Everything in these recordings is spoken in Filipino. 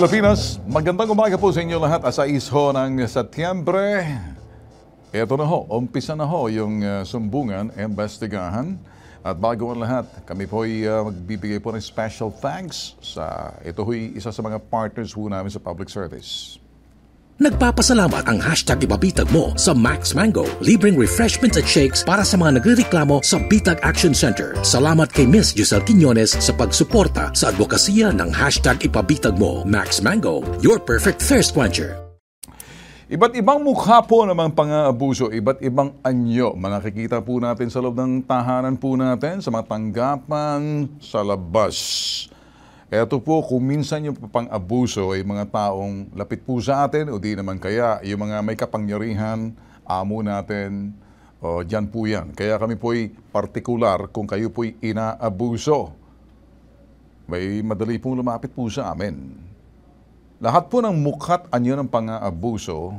Pilipinas, magandang umaga po sa inyo lahat. Asa isho ng Setyembre. Ito na ho, umpisa na ho yung uh, sumbungan, embestigahan. At bago ang lahat, kami po ay uh, magbibigay po ng special thanks sa ito ho'y isa sa mga partners po namin sa public service. Nagpapasalamat ang hashtag ibabitag mo sa Max Mango. Libreng refreshments at shakes para sa mga nagrereklamo sa Bitag Action Center. Salamat kay Miss Giselle Quiñones sa pagsuporta sa advokasya ng hashtag ipabitag mo. Max Mango, your perfect thirst quencher. Iba't ibang mukha po namang pang-aabuso, iba't ibang anyo. Manakikita po natin sa loob ng tahanan po natin, sa mga tanggapan sa labas. Ito po, kung minsan yung pang-abuso ay mga taong lapit po sa atin o di naman kaya yung mga may kapangyarihan, amo natin, o dyan po yan. Kaya kami po ay partikular kung kayo po ay inaabuso. May madali pong lumapit po sa amin. Lahat po ng mukhat anyo ng pang-aabuso,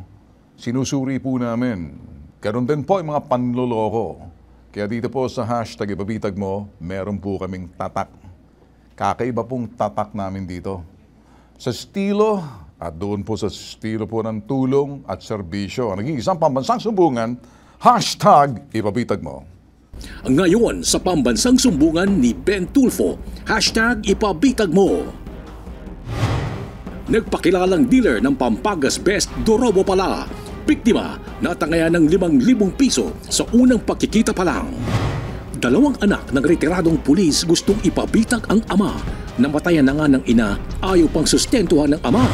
sinusuri po namin. Ganun din po yung mga panloloko. Kaya dito po sa hashtag ibabitag mo, meron po kaming tatak Kakaiba pong tatak namin dito. Sa estilo, at doon po sa estilo po ng tulong at serbisyo, ang naging isang pambansang sumbungan, hashtag ipabitag mo. Ngayon sa pambansang sumbungan ni Ben Tulfo, hashtag ipabitag mo. Nagpakilalang dealer ng Pampagas Best Dorobo pala, biktima natangayan ng 5,000 piso sa unang pagkikita pa lang. Dalawang anak ng retiradong pulis gustong ipabitak ang ama. Namatayan na nga ng ina, ayaw pang sustentuhan ng ama.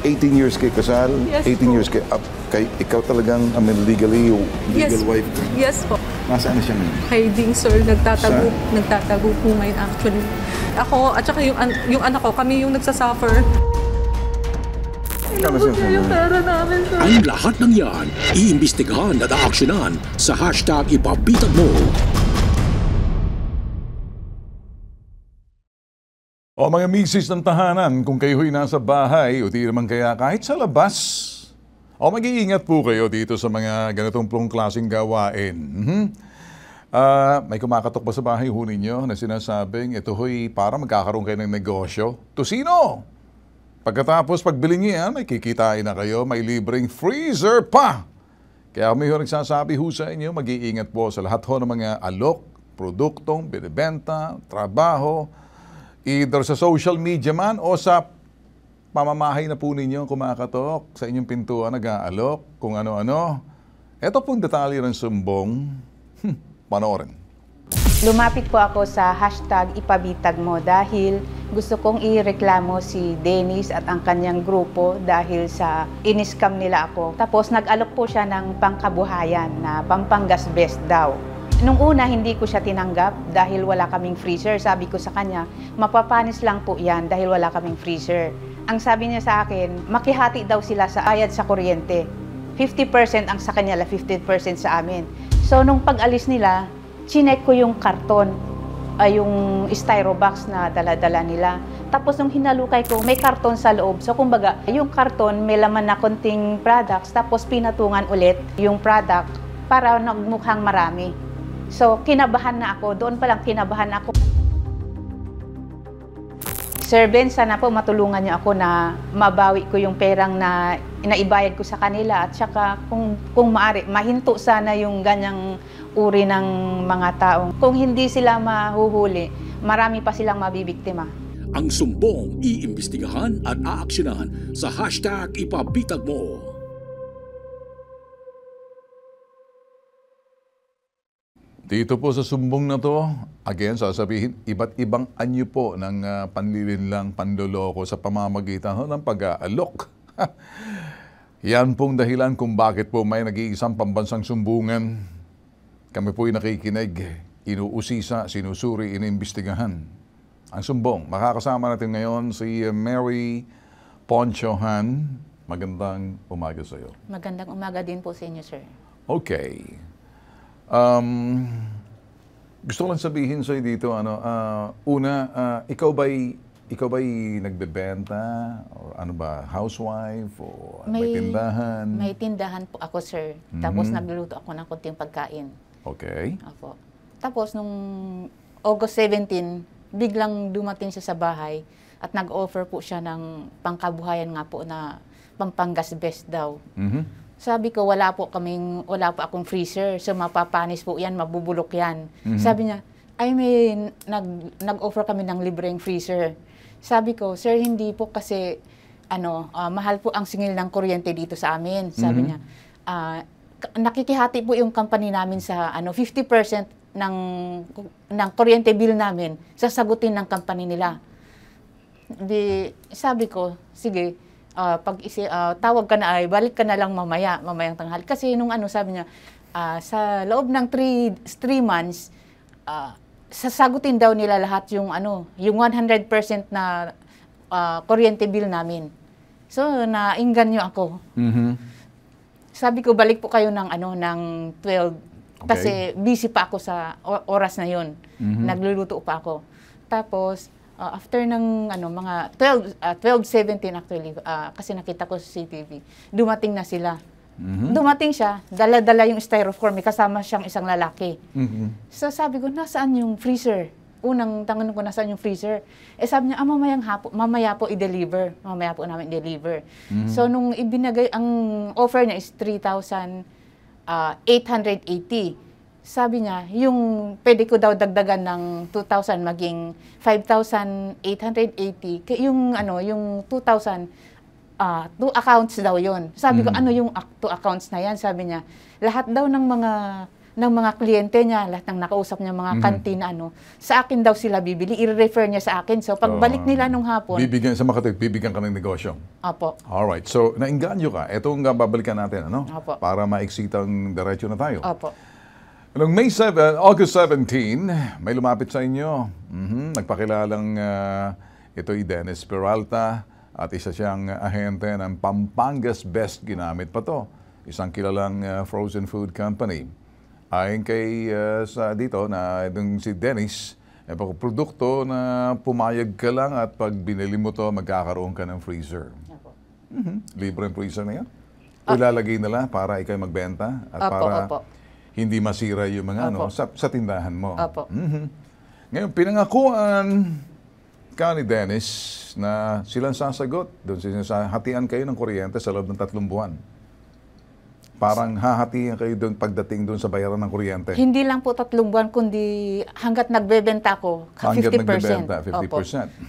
18 years kay kasal, yes, 18 po. years kay, up, kay ikaw talagang I mean, legally, legal yes, wife. Yes po. Nasaan na siya ngayon? Hiding sir, nagtatago, Saan? nagtatago po ngayon actually. Ako at saka yung, yung anak ko, kami yung nagsasuffer. Ang lahat ng yan, iimbestigahan at aaksyonan sa hashtag Ipabitag Mo. O mga misis ng tahanan, kung kayo'y nasa bahay o di naman kaya kahit sa labas, o mag-iingat po kayo dito sa mga ganitong plong klaseng gawain. Mm-hmm. Uh, may kumakatok ba sa bahay ho ninyo na sinasabing ito ho'y para magkakaroon kayo ng negosyo? To sino? Pagkatapos pagbili niya, may kikitain na kayo, may libreng freezer pa. Kaya kami ho nagsasabi ho sa inyo, mag-iingat po sa lahat ho ng mga alok, produktong, binibenta, trabaho, either sa social media man o sa pamamahay na po ninyo kumakatok sa inyong pintuan, nag-aalok, kung ano-ano. Ito pong detalye ng sumbong, hmm, panoorin. Lumapit po ako sa hashtag ipabitag mo dahil gusto kong ireklamo si Dennis at ang kanyang grupo dahil sa iniskam nila ako. Tapos nag-alok po siya ng pangkabuhayan na Pampangas Best daw. Nung una, hindi ko siya tinanggap dahil wala kaming freezer. Sabi ko sa kanya, mapapanis lang po yan dahil wala kaming freezer. Ang sabi niya sa akin, makihati daw sila sa ayad sa kuryente. 50% ang sa kanya, 50% sa amin. So, nung pag-alis nila, chinek ko yung karton, ay ah, yung styro box na dala-dala nila. Tapos nung hinalukay ko, may karton sa loob. So, kumbaga, yung karton may laman na konting products, tapos pinatungan ulit yung product para nagmukhang marami. So, kinabahan na ako. Doon pa lang kinabahan ako. Sir Ben, sana po matulungan niyo ako na mabawi ko yung perang na naibayad ko sa kanila at saka kung, kung maari, mahinto sana yung ganyang uri ng mga taong. Kung hindi sila mahuhuli, marami pa silang mabibiktima. Ang sumbong iimbestigahan at aaksyonahan sa hashtag ipabitag mo. Dito po sa sumbong na to, again, sasabihin, iba't ibang anyo po ng uh, panlilinlang pandoloko sa pamamagitan no, ng pag-aalok. Yan pong dahilan kung bakit po may nag-iisang pambansang sumbungan. Kami po'y nakikinig, inuusisa, sinusuri, iniimbestigahan. Ang sumbong, makakasama natin ngayon si Mary Ponchohan. Magandang umaga sa iyo. Magandang umaga din po sa inyo, sir. Okay. Um, gusto ko lang sabihin sa'yo dito, ano, uh, una, uh, ikaw ba'y ikaw ba'y nagbebenta or ano ba housewife o may, ano may tindahan? May tindahan po ako, sir. Mm-hmm. Tapos nagluluto ako ng konting pagkain. Okay. Opo. Tapos nung August 17, biglang dumating siya sa bahay at nag-offer po siya ng pangkabuhayan nga po na Pampangas best daw. Mm-hmm. Sabi ko, wala po kaming, wala po akong freezer. So, mapapanis po yan, mabubulok yan. Mm-hmm. Sabi niya, I mean, nag, nag-offer kami ng libreng freezer. Sabi ko, sir, hindi po kasi, ano, uh, mahal po ang singil ng kuryente dito sa amin. Sabi mm-hmm. niya, uh, nakikihati po yung company namin sa, ano, 50% ng, ng kuryente bill namin, sasagutin ng company nila. Di, sabi ko, sige, uh, ah, pag isi, uh, ah, tawag ka na ay balik ka na lang mamaya, mamayang tanghali. Kasi nung ano sabi niya, uh, sa loob ng 3 months, uh, sasagutin daw nila lahat yung ano, yung 100% na uh, kuryente bill namin. So, nainggan niyo ako. Mm-hmm. Sabi ko, balik po kayo ng ano, ng 12. Okay. Kasi busy pa ako sa oras na yon. Mm-hmm. Nagluluto pa ako. Tapos, uh, after ng ano mga 12 uh, 12:17 actually uh, kasi nakita ko sa CCTV dumating na sila Mm-hmm. Dumating siya, dala-dala yung styrofoam, may kasama siyang isang lalaki. Mm-hmm. So sabi ko, nasaan yung freezer? Unang tangan ko, nasaan yung freezer? Eh sabi niya, ah, mamayang hapo, mamaya po i-deliver. Mamaya po namin i-deliver. Mm-hmm. So nung ibinagay, ang offer niya is 3,880 sabi niya, yung pwede ko daw dagdagan ng 2,000 maging 5,880, yung ano, yung 2,000, uh, ah, two accounts daw yon. Sabi mm. -hmm. ko, ano yung two accounts na yan? Sabi niya, lahat daw ng mga ng mga kliyente niya, lahat ng nakausap niya, mga mm. -hmm. ano, sa akin daw sila bibili, i-refer niya sa akin. So, pagbalik oh. nila nung hapon... Bibigyan, sa Makatag, bibigyan ka ng negosyo. Opo. Alright. So, nainganyo ka. Ito ang babalikan natin, ano? Opo. Para maiksitang diretso na tayo. Opo. Noong May 7, August 17, may lumapit sa inyo. Mm-hmm. Nagpakilalang uh, ito'y Dennis Peralta at isa siyang ahente ng Pampangas Best ginamit pa to. Isang kilalang uh, frozen food company. Ayon kay uh, sa dito na itong si Dennis, eh, produkto na pumayag ka lang at pag binili mo to, magkakaroon ka ng freezer. Mm-hmm. Libre ang freezer na yan. Ilalagay nila para ikaw magbenta at opo, para opo hindi masira yung mga ano, Opo. ano sa, sa tindahan mo. Opo. Mm-hmm. Ngayon, pinangakuan ka ni Dennis na silang sasagot. Doon hatian kayo ng kuryente sa loob ng tatlong buwan. Parang hahatiin kayo doon pagdating doon sa bayaran ng kuryente. Hindi lang po tatlong buwan, kundi hanggat nagbebenta ko, 50%. Hanggat nagbebenta, 50%. Opo.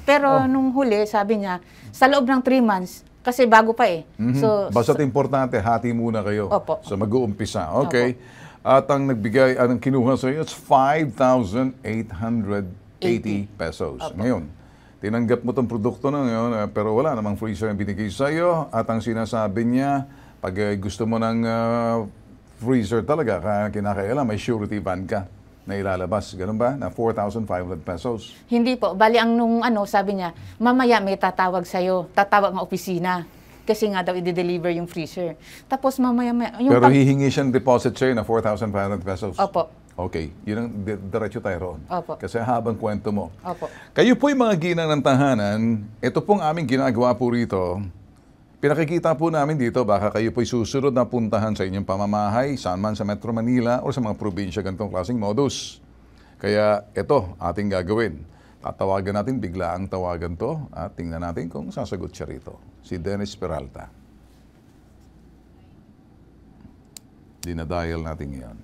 Pero oh. nung huli, sabi niya, sa loob ng 3 months, kasi bago pa eh. Mm-hmm. So, Basta't importante, hati muna kayo. Opo. So mag-uumpisa. Okay. Opo. At ang nagbigay, ang kinuha sa iyo is 5,880 pesos. Opo. Ngayon, tinanggap mo tong produkto na ngayon, uh, pero wala namang freezer ang binigay sa iyo. At ang sinasabi niya, pag uh, gusto mo ng uh, ah, freezer talaga, kaya kinakailan, may surety bond ka na ilalabas. Ganun ba? Na 4,500 pesos. Hindi po. Bali, ang nung ano, sabi niya, mamaya may tatawag sa'yo, tatawag ng opisina kasi nga daw i-deliver yung freezer. Tapos mamaya may... Yung Pero hihingi siyang deposit sa'yo na 4,500 pesos. Opo. Okay, yun ang diretso tayo roon. Opo. Kasi habang kwento mo. Opo. Kayo po yung mga ginang ng tahanan, ito pong aming ginagawa po rito, pinakikita po namin dito, baka kayo po'y susunod na puntahan sa inyong pamamahay, saan man sa Metro Manila o sa mga probinsya ganitong klaseng modus. Kaya ito ating gagawin. Tatawagan natin, biglaang tawagan to at tingnan natin kung sasagot siya rito. Si Dennis Peralta. Dinadial natin ngayon.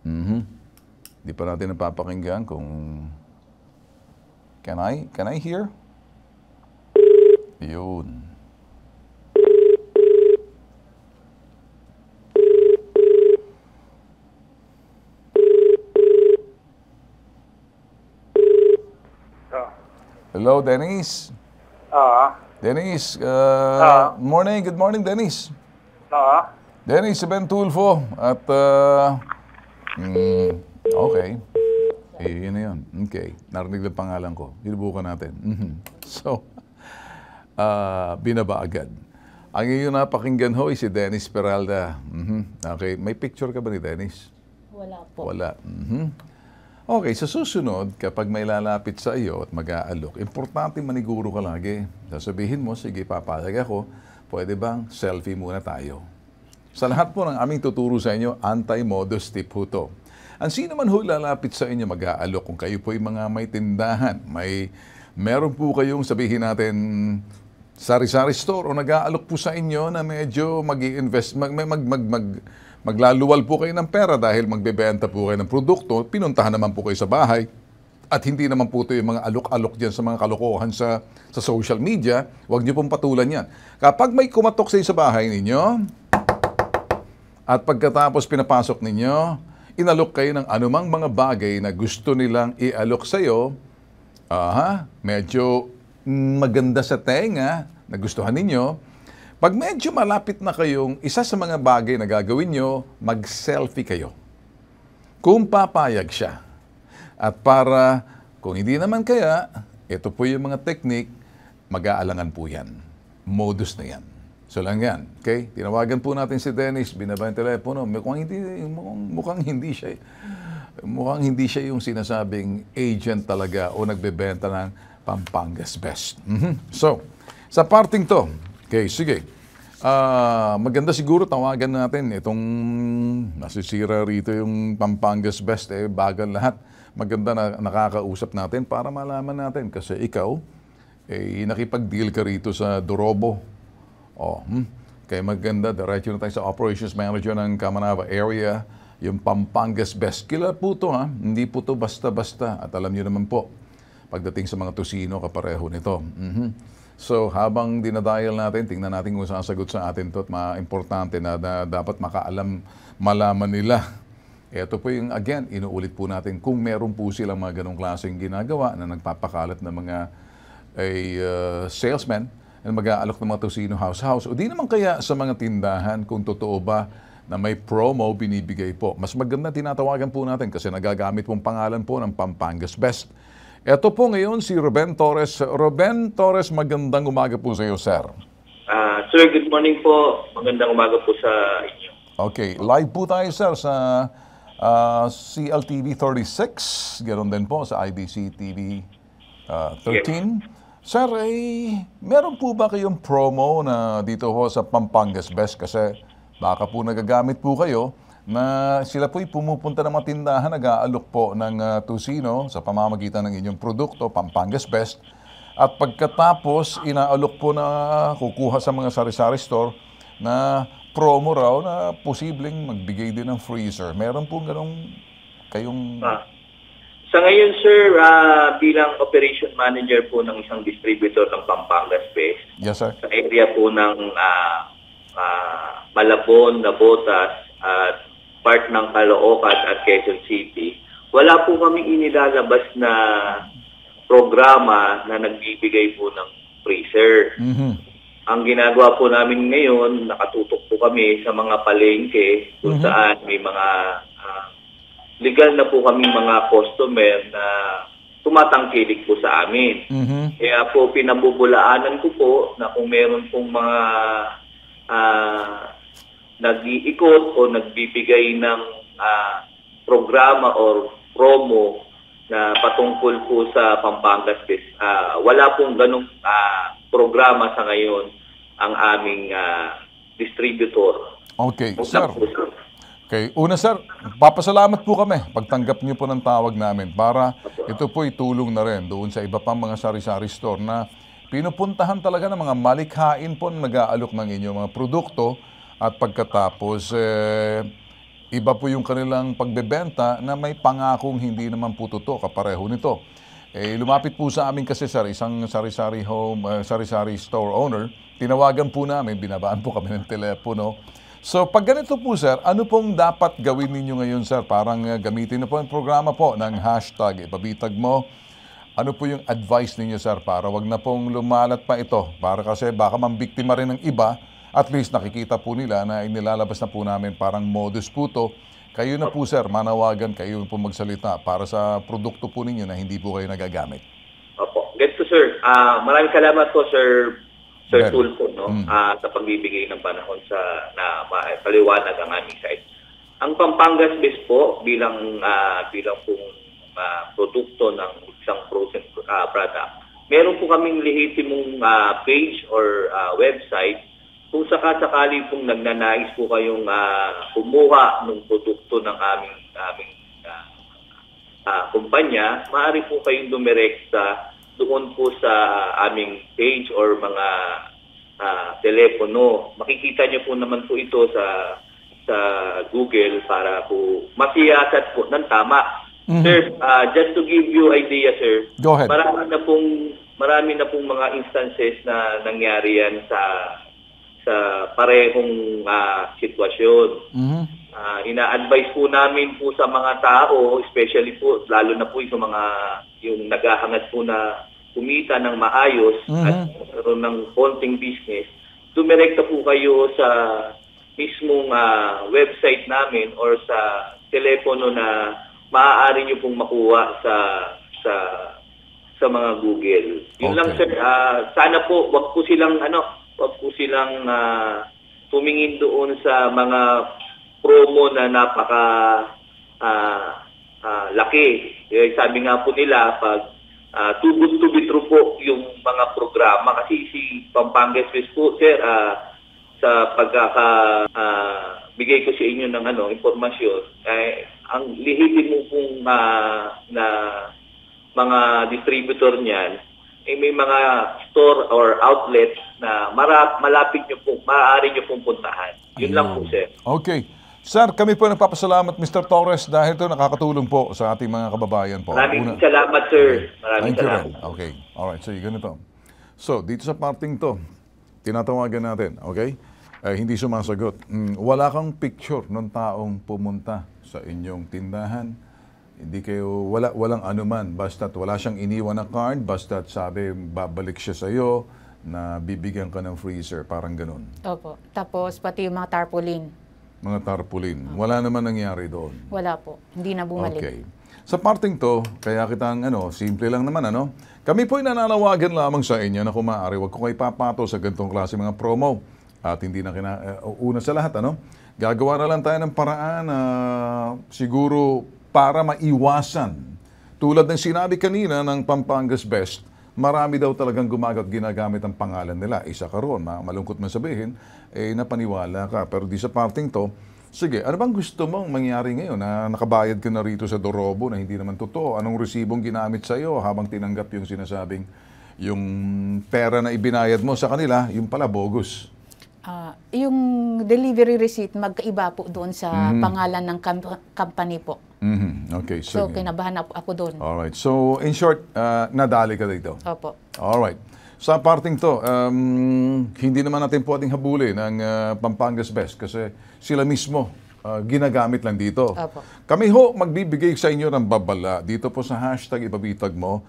Mm-hmm. Di pa natin napapakinggan kung Can I can I hear? Yun. Hello, Denise. Ah. Denise, uh, ah. morning. Good morning, Denise. Ah. Denise, si Ben Tulfo. At, uh, mm, okay. Eh, yun na yun. Okay. Narinig na pangalan ko. Sinubukan natin. Mm-hmm. So, uh, binaba agad. Ang iyong napakinggan ho ay si Dennis Peralta. Mm-hmm. Okay. May picture ka ba ni Dennis? Wala po. Wala. Mm-hmm. Okay, sa susunod, kapag may lalapit sa iyo at mag-aalok, importante maniguro ka lagi. Sasabihin mo, sige, papayag ako, pwede bang selfie muna tayo? Sa lahat po ng aming tuturo sa inyo, anti-modesty po to. Ang sino man ho lalapit sa inyo mag-aalok, kung kayo po ay mga may tindahan, may, meron po kayong sabihin natin, sari-sari store o nag-aalok po sa inyo na medyo mag-invest, mag, mag, mag, mag, mag Maglaluwal po kayo ng pera dahil magbebenta po kayo ng produkto, pinuntahan naman po kayo sa bahay. At hindi naman po ito yung mga alok-alok dyan sa mga kalokohan sa, sa social media. Huwag niyo pong patulan yan. Kapag may kumatok sa sa bahay ninyo, at pagkatapos pinapasok ninyo, inalok kayo ng anumang mga bagay na gusto nilang ialok sa iyo, aha, medyo maganda sa tenga, nagustuhan ninyo, pag medyo malapit na kayong, isa sa mga bagay na gagawin nyo, mag-selfie kayo. Kung papayag siya. At para, kung hindi naman kaya, ito po yung mga technique, mag-aalangan po yan. Modus na yan. So lang yan. Okay? Tinawagan po natin si Dennis, binaba yung telepono, mukhang hindi, mukhang, mukhang hindi siya. Mukhang hindi siya yung sinasabing agent talaga o nagbebenta ng Pampangas Best. Mm-hmm. So, sa parting to, Okay, sige. Uh, maganda siguro tawagan natin itong nasisira rito yung Pampangas Best eh bagal lahat. Maganda na nakakausap natin para malaman natin kasi ikaw eh nakipag-deal ka rito sa Durobo. Oh, hmm. Kaya maganda diretso na tayo sa Operations Manager ng Kamanava area, yung Pampangas Best. Kila po to ha, hindi po to basta-basta at alam niyo naman po pagdating sa mga tusino kapareho nito. Mhm. Mm So habang dinadial natin, tingnan natin kung sasagot sa atin to at importante na, na dapat makaalam, malaman nila. Ito po yung, again, inuulit po natin kung meron po silang mga ganong klaseng ginagawa na nagpapakalat ng mga ay, uh, salesmen na mag-aalok ng mga tosino house-house. O di naman kaya sa mga tindahan kung totoo ba na may promo binibigay po. Mas maganda tinatawagan po natin kasi nagagamit pong pangalan po ng Pampangas Best ito po ngayon si Ruben Torres. Ruben Torres, magandang umaga po sa iyo, sir. Uh, sir, good morning po. Magandang umaga po sa inyo. Okay, live po tayo, sir, sa uh, ah, CLTV 36. Ganon din po sa IBC TV uh, ah, 13. Yes. Sir, eh, meron po ba kayong promo na dito ho sa Pampangas Best? Kasi baka po nagagamit po kayo na sila po'y pumupunta ng mga tindahan, nag-aalok po ng uh, tusino sa pamamagitan ng inyong produkto, Pampangas Best. At pagkatapos, inaalok po na kukuha sa mga sari-sari store na promo raw na posibleng magbigay din ng freezer. Meron po ganong kayong... Ah. Sa ngayon, sir, uh, bilang operation manager po ng isang distributor ng Pampangas Best, yes, sir. sa area po ng uh, uh, Malabon, Nabotas, at part ng Caloocan at Quezon City, wala po kami inilalabas na programa na nagbibigay po ng freezer. Mm-hmm. Ang ginagawa po namin ngayon, nakatutok po kami sa mga palengke kung mm-hmm. saan may mga uh, legal na po kami mga customer na tumatangkilik po sa amin. Mm-hmm. Kaya po pinabubulaanan ko po na kung meron pong mga uh, nag-iikot o nagbibigay ng uh, programa or promo na patungkol po sa Pampanga Space. Uh, ah, wala pong ganong uh, programa sa ngayon ang aming uh, distributor. Okay, Muna sir. Po, sir. Okay. Una, sir, papasalamat po kami pagtanggap niyo po ng tawag namin para ito po tulong na rin doon sa iba pang mga sari-sari store na pinupuntahan talaga ng mga malikhain po na nag-aalok ng inyo mga produkto at pagkatapos, eh, iba po yung kanilang pagbebenta na may pangakong hindi naman po totoo kapareho nito. Eh, lumapit po sa amin kasi sir, isang sari-sari home, uh, sari-sari store owner, tinawagan po namin, binabaan po kami ng telepono. So pag ganito po sir, ano pong dapat gawin ninyo ngayon sir? Parang uh, gamitin na po ang programa po ng hashtag, ipabitag mo. Ano po yung advice ninyo sir para wag na pong lumalat pa ito? Para kasi baka mambiktima rin ng iba at least nakikita po nila na inilalabas na po namin parang modus po to. Kayo na po sir, manawagan kayo po magsalita para sa produkto po ninyo na hindi po kayo nagagamit. Opo. Get to sir. Uh, maraming salamat po sir Sir Ber. Tulfo no mm. uh, sa pagbibigay ng panahon sa na paliwanag ang aming site. Ang Pampangas based po bilang uh, bilang pong uh, produkto ng isang frozen uh, product. Meron po kaming lehitimong uh, page or uh, website kung sakasakali pong nagnanais po kayong uh, kumuha ng produkto ng aming, aming uh, uh, kumpanya, maaari po kayong dumirect sa doon po sa aming page or mga uh, telepono. Makikita niyo po naman po ito sa sa Google para po masiyasat po ng tama. Mm-hmm. Sir, uh, just to give you idea, sir, Go ahead. marami na pong marami na pong mga instances na nangyari yan sa sa parehong uh, sitwasyon. Mm-hmm. Uh, ina-advise po namin po sa mga tao, especially po, lalo na po yung mga yung naghahangat po na kumita ng maayos mm-hmm. at meron ng konting business, dumirekta po kayo sa mismong uh, website namin or sa telepono na maaari nyo pong makuha sa sa sa mga Google. Yun okay. lang sir, uh, sana po wag po silang ano wag po silang uh, tumingin doon sa mga promo na napaka uh, uh, laki. Eh, sabi nga po nila, pag uh, too good to be true po yung mga programa kasi si Pampanga Swiss po, sir, uh, sa pagkaka uh, bigay ko sa inyo ng ano impormasyon eh, ang lihitin mo pong uh, na mga distributor niyan ay eh, may mga store or outlet na mara, malapit nyo po, maaari nyo pong puntahan. Yun Ayun. lang po, sir. Okay. Sir, kami po nagpapasalamat, Mr. Torres, dahil ito nakakatulong po sa ating mga kababayan po. Maraming Una, salamat, sir. Maraming Thank salamat. you, Ren. Okay. Alright, so ganito. So, dito sa parting to, tinatawagan natin, okay? Eh, hindi sumasagot. Mm, wala kang picture ng taong pumunta sa inyong tindahan, hindi kayo, wala, walang anuman. Basta wala siyang iniwan na card, basta sabi, babalik siya sa'yo na bibigyan ka ng freezer, parang ganun. Opo. Tapos, pati yung mga tarpaulin. Mga tarpaulin. Okay. Wala naman nangyari doon. Wala po. Hindi na bumalik. Okay. Sa parting to, kaya kitang ano, simple lang naman ano, kami po'y nananawagan lamang sa inyo na kumaari, wag ko kayo papato sa ganitong klase mga promo. At hindi na kina, uh, una sa lahat ano, gagawa na lang tayo ng paraan na uh, siguro para maiwasan. Tulad ng sinabi kanina ng Pampangas Best, marami daw talagang gumagat ginagamit ang pangalan nila. Eh, isa ka ron, malungkot man sabihin, eh napaniwala ka. Pero di sa parting to, sige, ano bang gusto mong mangyari ngayon na nakabayad ka na rito sa Dorobo na hindi naman totoo? Anong resibong ginamit sa iyo habang tinanggap yung sinasabing yung pera na ibinayad mo sa kanila, yung pala bogus. Uh, yung delivery receipt magkaiba po doon sa mm-hmm. pangalan ng com- company po. Mm-hmm. Okay, so, so kinabahan ako, ako doon. All right. So in short, uh, nadali ka dito. Opo. All right. Sa parting to, um, hindi naman natin pwedeng habuli ng uh, ah, Pampangas Best kasi sila mismo uh, ginagamit lang dito. Opo. Kami ho magbibigay sa inyo ng babala dito po sa hashtag ipabitag mo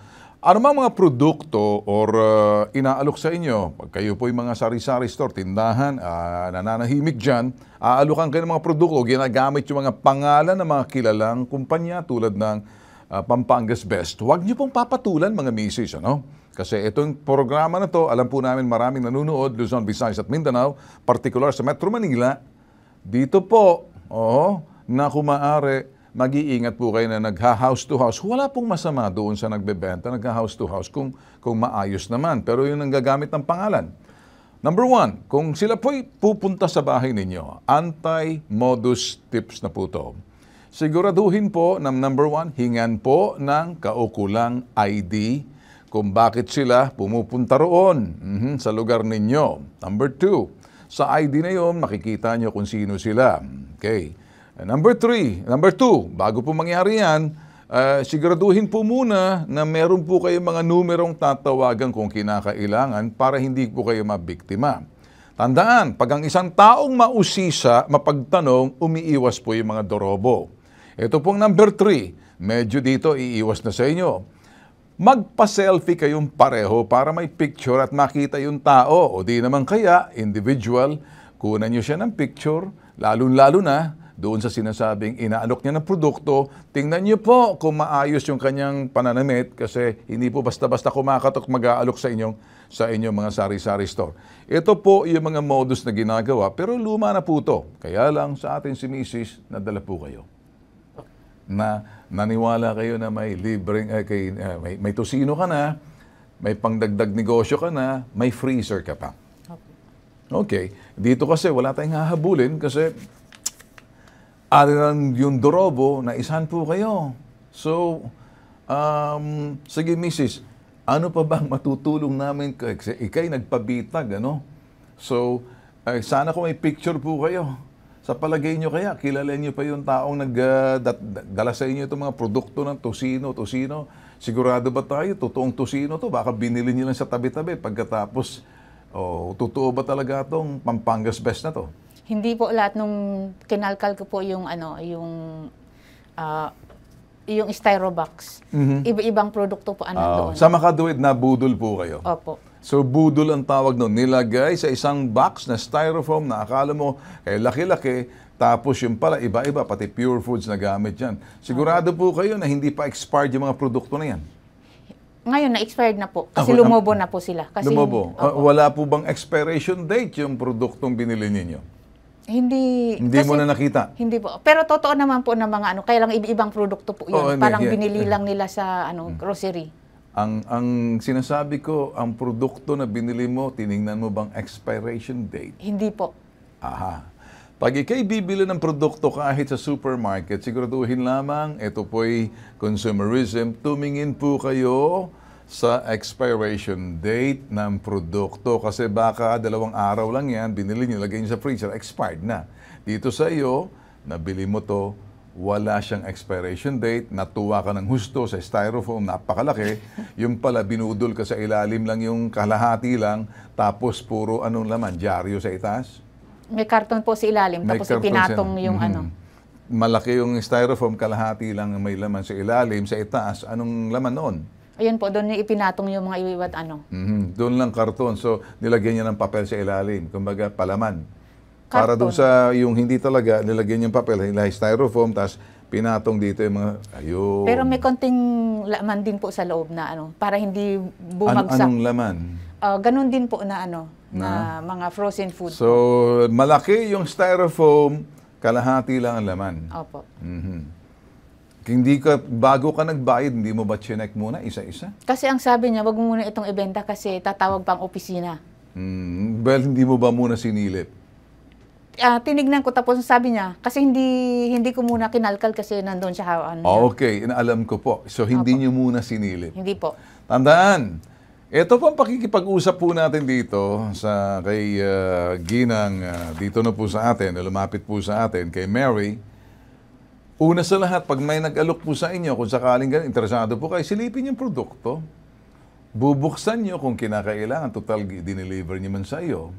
ano mga mga produkto or uh, inaalok sa inyo? Pag kayo po yung mga sari-sari store, tindahan, uh, nananahimik dyan, aalukan kayo ng mga produkto, ginagamit yung mga pangalan ng mga kilalang kumpanya tulad ng uh, ah, Pampangas Best. Huwag niyo pong papatulan mga misis, ano? Kasi itong programa na to, alam po namin maraming nanonood, Luzon, Visayas at Mindanao, particular sa Metro Manila. Dito po, oo, na kumaari, mag-iingat po kayo na nagha-house to house. Wala pong masama doon sa nagbebenta, nagha-house to house kung, kung maayos naman. Pero yun ang gagamit ng pangalan. Number one, kung sila po'y pupunta sa bahay ninyo, anti-modus tips na po to. Siguraduhin po na number one, hingan po ng kaukulang ID kung bakit sila pumupunta roon mm-hmm, sa lugar ninyo. Number two, sa ID na yon makikita nyo kung sino sila. Okay. Number three, number two, bago po mangyari yan, uh, siguraduhin po muna na meron po kayong mga numerong tatawagan kung kinakailangan para hindi po kayo mabiktima. Tandaan, pag ang isang taong mausisa, mapagtanong, umiiwas po yung mga dorobo. Ito pong number three, medyo dito iiwas na sa inyo. Magpa-selfie kayong pareho para may picture at makita yung tao o di naman kaya individual, kunan nyo siya ng picture, lalong-lalo na doon sa sinasabing inaanok niya ng produkto, tingnan niyo po kung maayos yung kanyang pananamit kasi hindi po basta-basta kumakatok mag-aalok sa inyong sa inyong mga sari-sari store. Ito po yung mga modus na ginagawa pero luma na po to. Kaya lang sa atin si Mrs. nadala po kayo na naniwala kayo na may libreng eh, kay, uh, may, may tosino ka na, may pangdagdag negosyo ka na, may freezer ka pa. Okay. Dito kasi wala tayong hahabulin kasi ari ng Yundorobo, na isan po kayo. So, um, sige misis, ano pa bang matutulong namin? Kasi ikay nagpabitag, ano? So, ay, sana ko may picture po kayo. Sa palagay nyo kaya, kilala nyo pa yung taong nagdala ah, uh, sa inyo itong mga produkto ng tosino, tosino. Sigurado ba tayo, totoong tosino to? Baka binili nyo lang sa tabi-tabi pagkatapos, oh, totoo ba talaga itong Pampangas Best na to? Hindi po lahat nung kinalkal ko po yung ano, yung uh, yung Styrobox. Mm-hmm. Iba-ibang produkto po ano oh. Ah, doon. Sa makaduwid na budol po kayo. Opo. So budol ang tawag noon, nilagay sa isang box na styrofoam na akala mo eh, laki-laki, tapos yung pala iba-iba, pati pure foods na gamit diyan. Sigurado okay. po kayo na hindi pa expired yung mga produkto na yan? Ngayon, na-expired na po. Ah, Kasi lumobo na po sila. Kasi, lumobo. Opo. Wala po bang expiration date yung produktong binili ninyo? Hindi. Hindi kasi, mo na nakita? Hindi po. Pero totoo naman po ng mga ano, kaya lang iba-ibang produkto po yun. Oh, hindi, Parang yeah, binili yeah. Mm. lang nila sa ano, hmm. grocery. Ang, ang sinasabi ko, ang produkto na binili mo, tiningnan mo bang expiration date? Hindi po. Aha. Pag ikay bibili ng produkto kahit sa supermarket, siguraduhin lamang, ito po'y consumerism, tumingin po kayo sa expiration date ng produkto. Kasi baka dalawang araw lang yan, binili niyo, lagay niyo sa freezer, expired na. Dito sa iyo, nabili mo to, wala siyang expiration date, natuwa ka ng husto sa styrofoam, napakalaki. yung pala, binudol ka sa ilalim lang yung kalahati lang, tapos puro anong laman, dyaryo sa itaas. May karton po sa ilalim, may tapos ipinatong yung mm-hmm. ano. Malaki yung styrofoam, kalahati lang may laman sa ilalim, sa itaas, anong laman noon? Ayun po, doon niya ipinatong yung mga iwiwat ano. Mm-hmm. Doon lang karton. So, nilagyan niya ng papel sa ilalim. Kumbaga, palaman. Karton. Para doon sa yung hindi talaga, nilagyan niya ng papel, styrofoam, tapos pinatong dito yung mga, ayun. Pero may konting laman din po sa loob na ano, para hindi bumagsak. An- anong laman? Uh, ganun din po na ano, na? na mga frozen food. So, malaki yung styrofoam, kalahati lang ang laman. Opo. Mm-hmm. Hindi ka, bago ka nagbayad, hindi mo ba chinek muna isa-isa? Kasi ang sabi niya, wag mo muna itong ibenta kasi tatawag pang opisina. Mm, well, hindi mo ba muna sinilip? Uh, tinignan ko tapos sabi niya, kasi hindi hindi ko muna kinalkal kasi nandoon siya hawan. Oh, ah, okay, alam ko po. So, hindi Opo. niyo muna sinilip? Hindi po. Tandaan, ito pang pakikipag-usap po natin dito sa kay uh, Ginang, uh, dito na po sa atin, lumapit po sa atin, kay Mary, Una sa lahat, pag may nag-alok po sa inyo, kung sakaling ganun, interesado po kayo, silipin yung produkto. Bubuksan nyo kung kinakailangan. Total, dineliver nyo man sa iyo.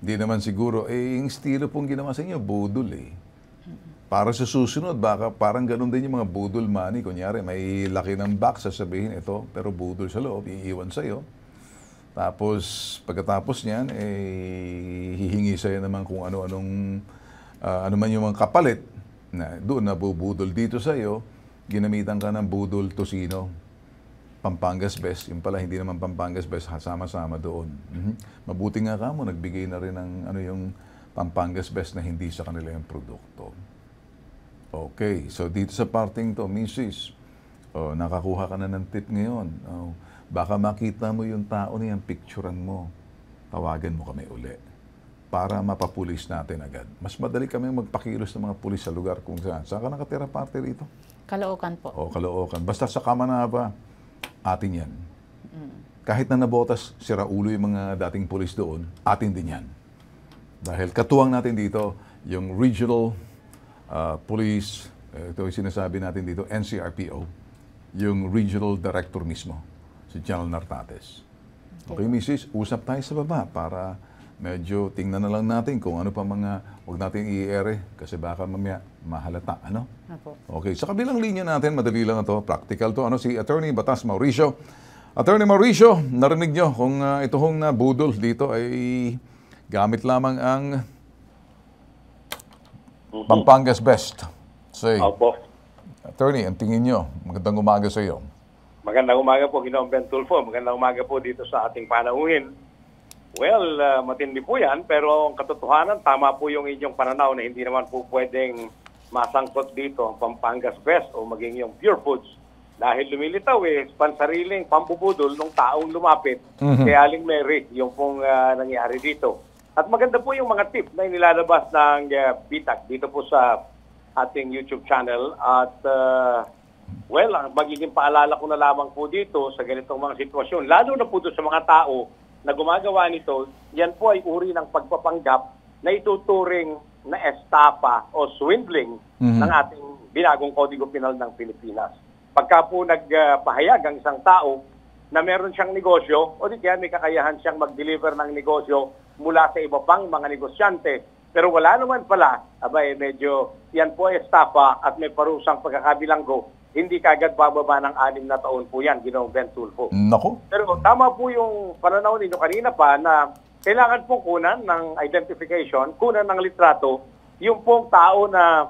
Hindi naman siguro, eh, yung estilo pong ginawa sa inyo, budol eh. Para sa susunod, baka parang ganun din yung mga budol money. Kunyari, may laki ng box, sasabihin ito, pero budol sa loob, iiwan sa iyo. Tapos, pagkatapos niyan, eh, hihingi sa'yo naman kung ano-anong, uh, ano man yung mga kapalit na doon nabubudol dito sa iyo, ginamitan ka ng budol tosino. Pampangas Best, yung pala hindi naman Pampangas Best, sama-sama doon. Mm-hmm. Mabuti nga ka mo, nagbigay na rin ng ano yung Pampangas Best na hindi sa kanila yung produkto. Okay, so dito sa parting to, Mrs., oh, nakakuha ka na ng tip ngayon. Oh, baka makita mo yung tao na yung picturean mo. Tawagan mo kami ulit para mapapulis natin agad. Mas madali kami magpakilos ng mga pulis sa lugar kung saan. Saan ka nakatira parte rito? Kalookan po. O, oh, Kalookan. Basta sa Kamanaba, atin yan. Mm. Kahit na nabotas si Raulo yung mga dating pulis doon, atin din yan. Dahil katuwang natin dito, yung regional uh, police, eh, ito yung sinasabi natin dito, NCRPO, yung regional director mismo, si General Nartates. Okay, okay Mrs., usap tayo sa baba para medyo tingnan na lang natin kung ano pa mga wag natin iere kasi baka mamaya mahalata. Ano? Apo. Okay, sa kabilang linya natin, madali lang ito, practical to. Ano si Attorney Batas Mauricio. Attorney Mauricio, narinig nyo kung uh, ito hong nabudol ah, dito ay gamit lamang ang mm-hmm. Pampangas Best. Say, Opo. Attorney, ang tingin nyo, magandang umaga sa iyo. Magandang umaga po, Ginoong Ben Tulfo. Magandang umaga po dito sa ating panauhin. Well, uh, matindi po yan, pero ang katotohanan, tama po yung inyong pananaw na hindi naman po pwedeng masangkot dito ang Pampangas West o maging yung Pure Foods. Dahil lumilitaw eh, pansariling pambubudol ng taong lumapit mm-hmm. kay Aling Mary, yung pong uh, nangyari dito. At maganda po yung mga tip na inilalabas ng uh, BITAC dito po sa ating YouTube channel. At uh, well, magiging paalala ko na lamang po dito sa ganitong mga sitwasyon, lalo na po doon sa mga tao na gumagawa nito, yan po ay uri ng pagpapanggap na ituturing na estapa o swindling mm-hmm. ng ating binagong Kodigo Penal ng Pilipinas. Pagka po nagpahayag ang isang tao na meron siyang negosyo o di kaya may kakayahan siyang mag-deliver ng negosyo mula sa iba pang mga negosyante. Pero wala naman pala, abay medyo yan po ay estafa at may parusang pagkakabilanggo hindi kagad bababa ng anim na taon po yan, Ginoong Ben Tulfo. Naku. Pero tama po yung pananaw ninyo kanina pa na kailangan po kunan ng identification, kunan ng litrato, yung pong tao na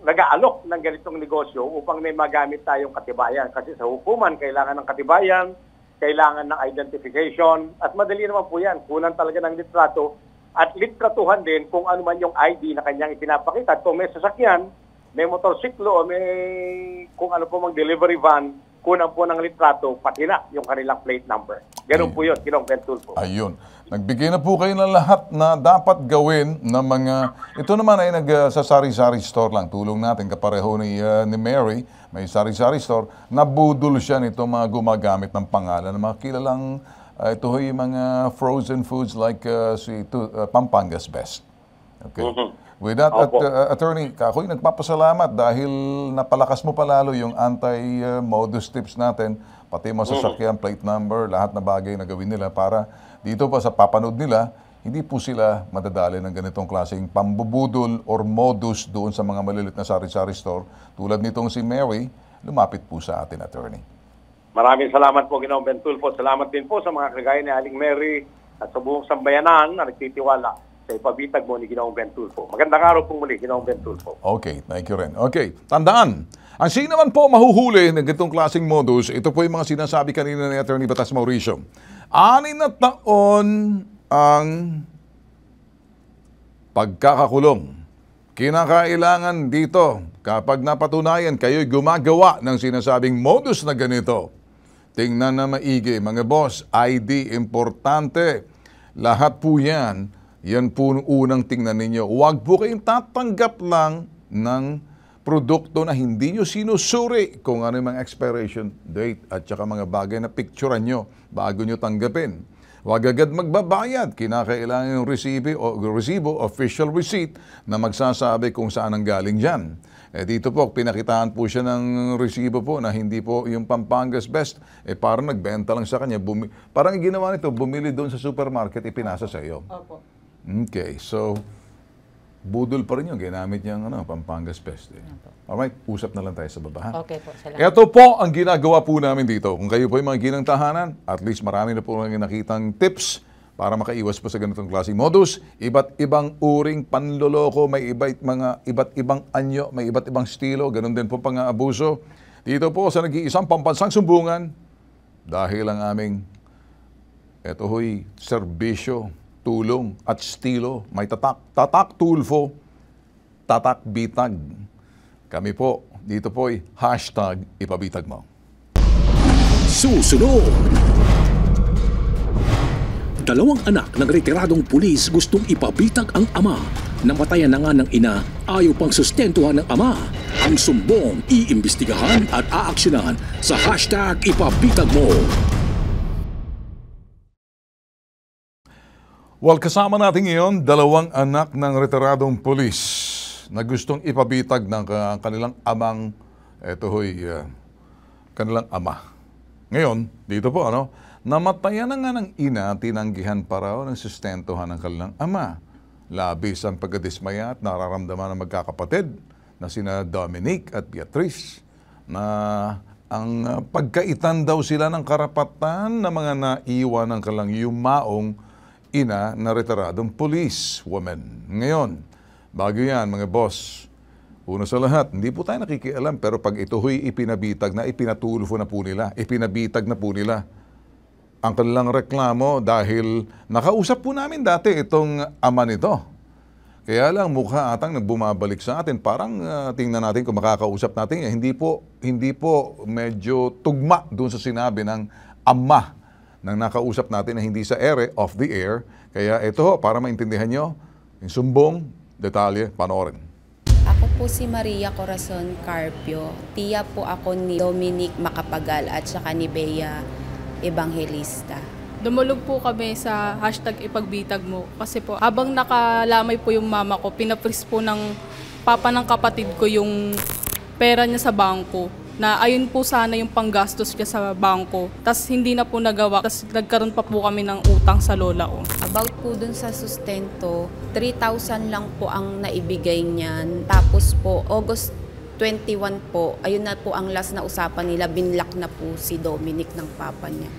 nag-aalok ng ganitong negosyo upang may magamit tayong katibayan. Kasi sa hukuman, kailangan ng katibayan, kailangan ng identification, at madali naman po yan, kunan talaga ng litrato at litratuhan din kung ano man yung ID na kanyang ipinapakita at kung may sasakyan, may motorsiklo o may kung ano po mang delivery van, kunan po ng litrato, pati na yung kanilang plate number. Ganun po yun, Kinong Ventul po. Ayun. Nagbigay na po kayo ng lahat na dapat gawin ng mga... Ito naman ay nagsasari-sari store lang. Tulong natin kapareho ni, uh, ni Mary, may sari-sari store. Nabudol siya nito mga gumagamit ng pangalan ng mga kilalang... Uh, ito yung mga frozen foods like uh, si to, uh, Pampanga's Best. Okay. Mm-hmm. With that, at, uh, Attorney, Kakoy, nagpapasalamat dahil napalakas mo palalo yung anti-modus tips natin, pati mga sasakyan, mm. plate number, lahat na bagay na gawin nila para dito pa sa papanood nila, hindi po sila madadali ng ganitong klaseng pambubudol or modus doon sa mga malilit na sari-sari store. Tulad nitong si Mary, lumapit po sa atin, attorney. Maraming salamat po, Ginoong Bentulfo. Salamat din po sa mga kagaya ni Aling Mary at sa buong sambayanan na nagtitiwala sa Pabitag mo ni Ginoong Ben Magandang araw po muli, Ginoong Ben Okay, thank you rin. Okay, tandaan, ang sino naman po mahuhuli ng ganitong klaseng modus, ito po yung mga sinasabi kanina ni Attorney Batas Mauricio. Anin na taon ang pagkakakulong. Kinakailangan dito kapag napatunayan kayo'y gumagawa ng sinasabing modus na ganito. Tingnan na maigi mga boss, ID importante. Lahat po yan yan po ang unang tingnan ninyo. Huwag po kayong tatanggap lang ng produkto na hindi nyo sinusuri kung ano yung expiration date at saka mga bagay na picturean nyo bago nyo tanggapin. Huwag agad magbabayad. Kinakailangan yung resibo o resibo, official receipt na magsasabi kung saan ang galing dyan. Eh, dito po, pinakitaan po siya ng resibo po na hindi po yung Pampangas Best. Eh, parang nagbenta lang sa kanya. Bumi- parang ginawa nito, bumili doon sa supermarket, ipinasa sa iyo. Opo. Okay, so budol pa rin yung ginamit niyang ano, Pampangas Fest. Eh. Ano Alright, usap na lang tayo sa baba. Ha? Okay po, salamat. Ito po ang ginagawa po namin dito. Kung kayo po ay mga ginang tahanan, at least marami na po ang nakitang tips para makaiwas po sa ganitong klaseng modus. Iba't ibang uring panloloko, may iba't mga iba't ibang anyo, may iba't ibang estilo, ganun din po pang-aabuso. Dito po sa nag-iisang pampansang sumbungan, dahil ang aming ito ho'y serbisyo tulong at stilo. May tatak, tatak tulfo, tatak bitag. Kami po, dito po'y hashtag ipabitag mo. Susunod! Dalawang anak ng retiradong pulis gustong ipabitag ang ama. Namatayan na nga ng ina, ayaw pang sustentuhan ng ama. Ang sumbong, iimbestigahan at aaksyonan sa hashtag ipabitag mo. Well, kasama natin ngayon dalawang anak ng retiradong polis na gustong ipabitag ng kanilang amang, eto hoy, uh, kanilang ama. Ngayon, dito po, ano, namatayan na nga ng ina tinanggihan para ng sustentohan ng kanilang ama. Labis ang pagkadismaya at nararamdaman ng magkakapatid na sina Dominic at Beatrice na ang ah, pagkaitan daw sila ng karapatan ng mga naiwan ng kalang yumaong ina na retiradong police woman. Ngayon, bago yan mga boss, Uno sa lahat, hindi po tayo nakikialam pero pag ito ho'y ipinabitag na, ipinatulfo na po nila, ipinabitag na po nila ang kanilang reklamo dahil nakausap po namin dati itong ama nito. Kaya lang mukha atang nagbumabalik sa atin. Parang uh, tingnan natin kung makakausap natin. Eh, hindi po hindi po medyo tugma doon sa sinabi ng ama nang nakausap natin na hindi sa ere, off the air. Kaya ito ho, para maintindihan nyo, yung sumbong, detalye, panoorin. Ako po si Maria Corazon Carpio. Tiya po ako ni Dominic Macapagal at saka ni Bea Evangelista. Dumulog po kami sa hashtag ipagbitag mo kasi po habang nakalamay po yung mama ko, pinapris po ng papa ng kapatid ko yung pera niya sa bangko na ayun po sana yung panggastos niya sa bangko. Tapos hindi na po nagawa. Tapos nagkaroon pa po kami ng utang sa lola ko. Oh. About po dun sa sustento, 3,000 lang po ang naibigay niyan. Tapos po, August 21 po, ayun na po ang last na usapan nila, binlock na po si Dominic ng papa niya.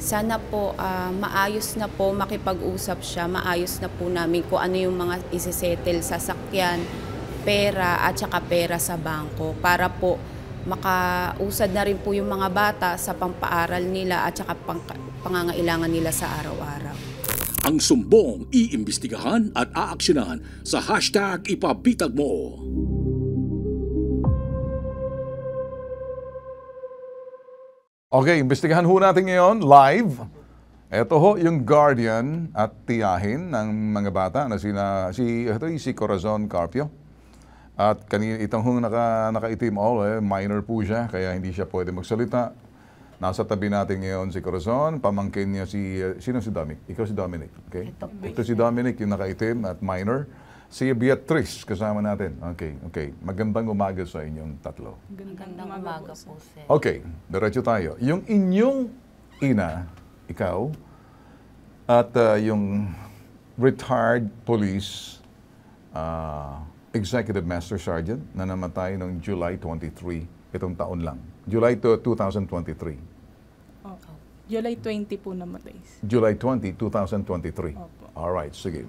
Sana po uh, maayos na po makipag-usap siya, maayos na po namin kung ano yung mga isisettle sa sakyan, pera at saka pera sa bangko para po makausad na rin po yung mga bata sa pampaaral nila at saka pang, pangangailangan nila sa araw-araw. Ang sumbong iimbestigahan at aaksyonan sa hashtag ipabitag mo. Okay, imbestigahan ho natin ngayon live. Ito ho yung guardian at tiyahin ng mga bata na sina, si, ito, si Corazon Carpio. At kanina itong hung naka, nakaitim all, oh, eh, minor po siya, kaya hindi siya pwede magsalita. Nasa tabi natin ngayon si Corazon, pamangkin niya si, uh, sino si Dominic? Ikaw si Dominic, okay? Ito, Ito si Dominic, yung nakaitim at minor. Si Beatrice, kasama natin. Okay, okay. Magandang umaga sa inyong tatlo. Magandang umaga po, sir. Okay, diretso tayo. Yung inyong ina, ikaw, at uh, yung retired police, uh, Executive Master Sergeant na namatay noong July 23, itong taon lang. July 2023. Opo. July 20 po namatay. July 20, 2023. Opo. right, sige.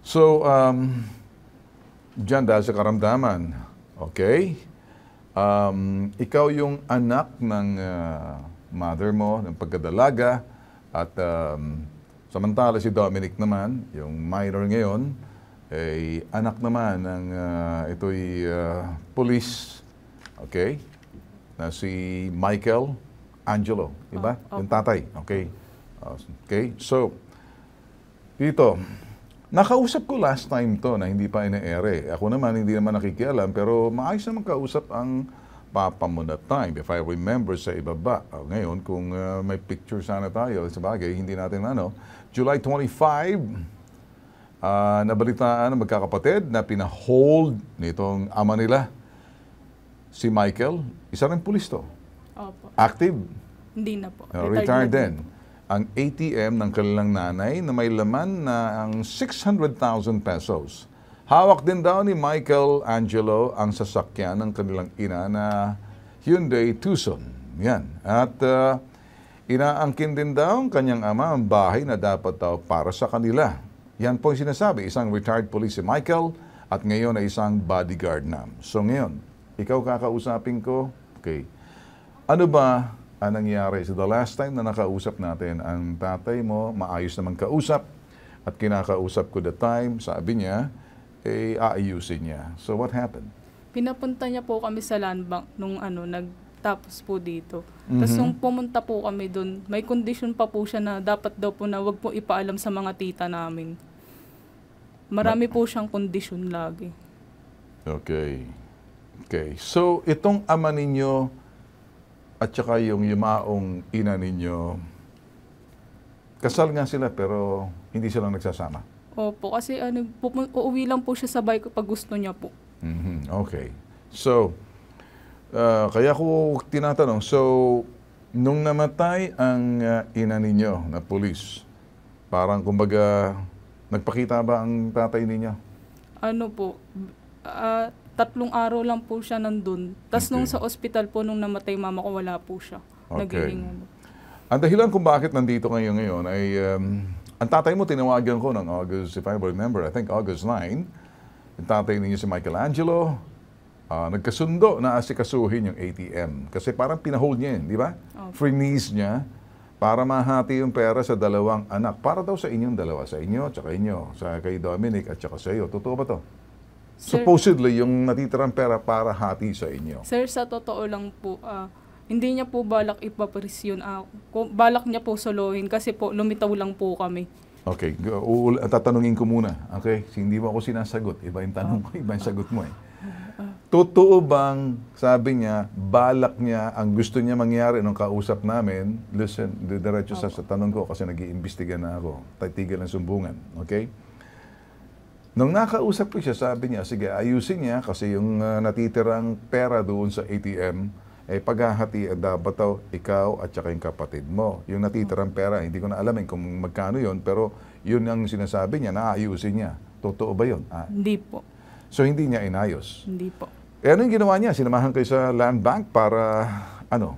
So, um, dyan dahil sa karamdaman, okay? Um, ikaw yung anak ng uh, mother mo, ng pagkadalaga, at um, samantala si Dominic naman, yung minor ngayon, ay anak naman ng uh, ito'y uh, police, okay, na si Michael Angelo, di ba? Oh, oh. Yung tatay, okay. Okay, so, dito, Nakausap ko last time to na hindi pa ina-ere. Ako naman, hindi naman nakikialam, pero maayos naman kausap ang papa mo na time, if I remember sa ibaba. Oh, ngayon, kung uh, may picture sana tayo, sa bagay, hindi natin ano. July 25, uh, nabalitaan ng magkakapatid na pinahold nitong ama nila si Michael. Isa rin pulis to. Opo. Active. Hindi na po. Ah, retired, retired din. Ang ATM ng kanilang nanay na may laman na ang 600,000 pesos. Hawak din daw ni Michael Angelo ang sasakyan ng kanilang ina na Hyundai Tucson. Yan. At uh, inaangkin din daw ang kanyang ama ang bahay na dapat daw para sa kanila. Yan po yung sinasabi, isang retired police si Michael at ngayon ay isang bodyguard na. So ngayon, ikaw kakausapin ko, okay, ano ba ang nangyari? So the last time na nakausap natin ang tatay mo, maayos naman kausap at kinakausap ko the time, sabi niya, eh aayusin niya. So what happened? Pinapunta niya po kami sa land bank nung ano, nag po dito. Mm-hmm. Tapos nung pumunta po kami doon, may condition pa po siya na dapat daw po na wag po ipaalam sa mga tita namin. Marami po siyang kondisyon lagi. Okay. Okay. So, itong ama ninyo at saka yung yumaong ina ninyo, kasal nga sila pero hindi sila nagsasama? Opo, kasi ano, uuwi lang po siya sabay pag gusto niya po. Mm-hmm. Okay. So, uh, kaya ko tinatanong, so, nung namatay ang uh, ina ninyo na pulis, parang kumbaga Nagpakita ba ang tatay ninyo? Ano po, uh, tatlong araw lang po siya nandun. Tapos okay. nung sa ospital po, nung namatay mama ko, wala po siya. Okay. Ano. ang dahilan kung bakit nandito kayo ngayon ay, um, ang tatay mo tinawagan ko ng August, if I remember, I think August 9, yung tatay ninyo si Michelangelo, uh, nagkasundo na asikasuhin yung ATM. Kasi parang pinahold niya yun, di ba? Okay. Free niece niya para mahati yung pera sa dalawang anak. Para daw sa inyong dalawa, sa inyo tsaka inyo, sa kay Dominic at saka sa iyo. Totoo ba to? Sir, Supposedly, yung natitirang pera para hati sa inyo. Sir, sa totoo lang po, uh, hindi niya po balak ipapresyon ako. Uh, balak niya po solohin kasi po lumitaw lang po kami. Okay, tatanungin ko muna. Okay, hindi mo ako sinasagot. Iba yung tanong ko, iba yung sagot mo eh. Totoo bang, sabi niya, balak niya, ang gusto niya mangyari nung kausap namin, listen, diretso okay. sa, sa tanong ko kasi nag iimbestiga na ako, tatigil ang sumbungan, okay? Nung nakausap ko siya, sabi niya, sige, ayusin niya kasi yung uh, natitirang pera doon sa ATM, eh paghahati dapat daw ikaw at saka yung kapatid mo. Yung natitirang pera, hindi ko na alam kung magkano yon pero yun ang sinasabi niya, naayusin niya. Totoo ba yun? Ah. Hindi po. So hindi niya inayos? Hindi po. Eh, ano yung ginawa niya? Sinamahan kayo sa land bank para ano?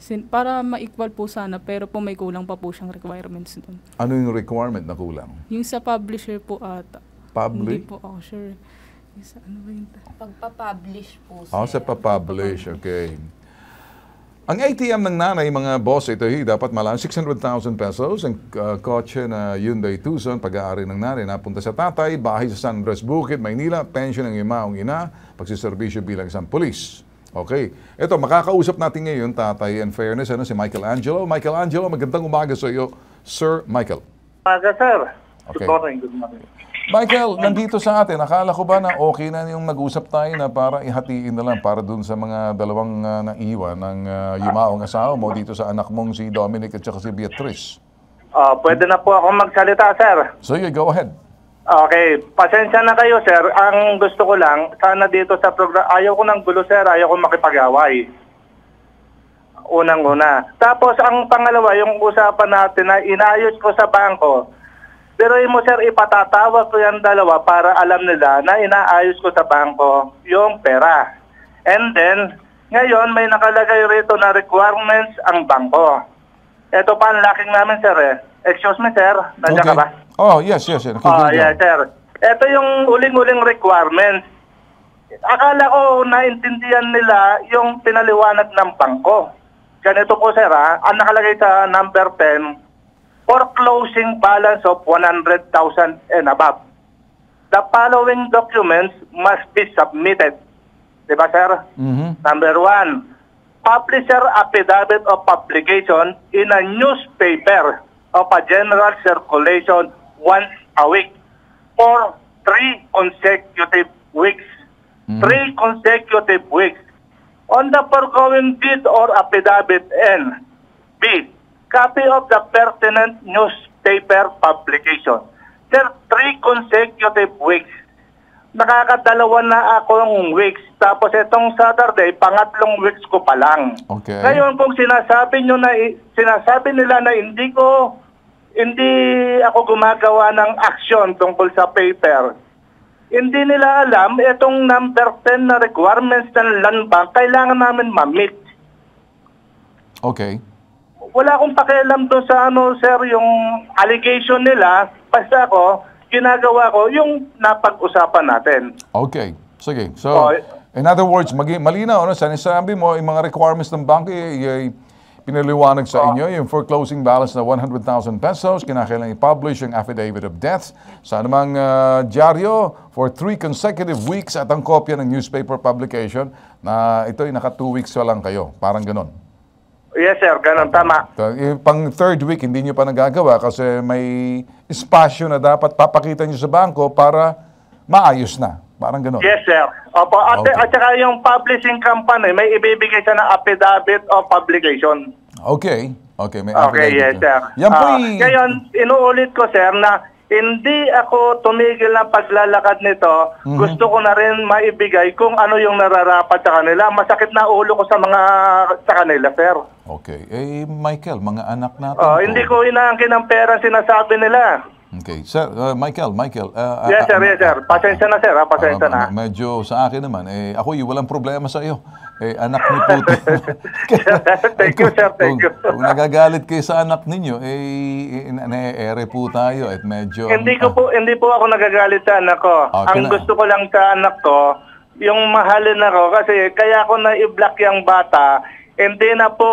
Sin- para ma-equal po sana, pero po may kulang pa po siyang requirements doon. Ano yung requirement na kulang? Yung sa publisher po ata. Public? Hindi po ako sure. Yung sa ano ba yung... Pagpa-publish po, siya. Oh, sa pa-publish, okay. Ang ATM ng nanay, mga boss, ito hey, eh, dapat malang 600,000 pesos. Ang uh, kotse na Hyundai Tucson, pag-aari ng nanay, napunta sa tatay, bahay sa San Andres Bukid, Maynila, pension ng imaong ina, pagsiservisyo bilang isang polis. Okay. Ito, makakausap natin ngayon, tatay, and fairness, ano, si Michael Angelo. Michael Angelo, magandang umaga sa iyo, Sir Michael. Umaga, sir. Okay. Michael, nandito sa atin. Akala ko ba na okay na yung nag-usap tayo na para ihatiin na lang para dun sa mga dalawang uh, naiwan ng uh, yumaong asawa mo dito sa anak mong si Dominic at saka si Beatrice? Uh, pwede na po ako magsalita, sir. So you go ahead. Okay, pasensya na kayo, sir. Ang gusto ko lang, sana dito sa program, ayaw ko ng gulo, sir. Ayaw ko makipag-away unang-una. Tapos ang pangalawa, yung usapan natin na inayos ko sa bangko, pero mo sir, ipatatawag ko yung dalawa para alam nila na inaayos ko sa bangko yung pera. And then, ngayon may nakalagay rito na requirements ang bangko. Ito pa ang laking namin sir eh. Excuse me sir, nandiyan okay. ka ba? Oh, yes, yes, sir. Oh, ah, yeah, sir. Ito yung uling-uling requirements. Akala ko naintindihan nila yung pinaliwanag ng bangko. Ganito po sir ha, ah. ang nakalagay sa number 10, or closing balance of 100,000 and above. The following documents must be submitted. Di ba, sir? Mm-hmm. Number one, publisher affidavit of publication in a newspaper of a general circulation once a week for three consecutive weeks. Mm-hmm. Three consecutive weeks. On the foregoing deed or affidavit, and B, copy of the pertinent newspaper publication. Sir, three consecutive weeks. Nakakadalawa na akong weeks. Tapos itong Saturday, pangatlong weeks ko pa lang. Okay. Ngayon kung sinasabi nyo na sinasabi nila na hindi ko hindi ako gumagawa ng action tungkol sa paper. Hindi nila alam itong number 10 na requirements ng land bank kailangan namin ma-meet. Okay wala akong pakialam doon sa ano, sir, yung allegation nila. Basta ako, ginagawa ko yung napag-usapan natin. Okay. Sige. So, oh, in other words, maging malinaw, no? sinasabi mo, yung mga requirements ng bank, eh, eh, pinaliwanag sa ah. inyo, yung foreclosing balance na 100,000 pesos, kinakailangan i-publish yung affidavit of death sa anumang uh, dyaryo for three consecutive weeks at ang kopya ng newspaper publication na ito ay naka two weeks pa lang kayo. Parang ganon. Yes, sir. Ganun, tama. Ta- yung pang third week, hindi nyo pa nagagawa kasi may espasyo na dapat papakita nyo sa banko para maayos na. Parang ganun. Yes, sir. Opo. At, okay. at saka yung publishing company, may ibibigay siya ng affidavit of publication. Okay. Okay, may Okay, yes, sir. Yan po uh, yung... Ngayon, inuulit ko, sir, na hindi ako tumigil ng paglalakad nito. Mm-hmm. Gusto ko na rin maibigay kung ano yung nararapat sa kanila. Masakit na ulo ko sa mga sa kanila, sir. Okay. Eh, Michael, mga anak natin. Oh, hindi ko inaangkin ang pera sinasabi nila. Okay. Sir, uh, Michael, Michael. Uh, uh yes, sir, uh, yes, sir. Pasensya na, sir. Ha? Pasensya uh, na. Medyo sa akin naman. Eh, ako, walang problema sa iyo. Eh, anak ni Putin. thank you, sir. Thank you. Kung, kung nagagalit kayo sa anak ninyo, eh, eh nae-ere po tayo. At medyo... Hindi, ko ah, po, hindi po ako nagagalit sa anak ko. Okay ang na. gusto ko lang sa anak ko, yung mahalin ako kasi kaya ako na i-block yung bata hindi na po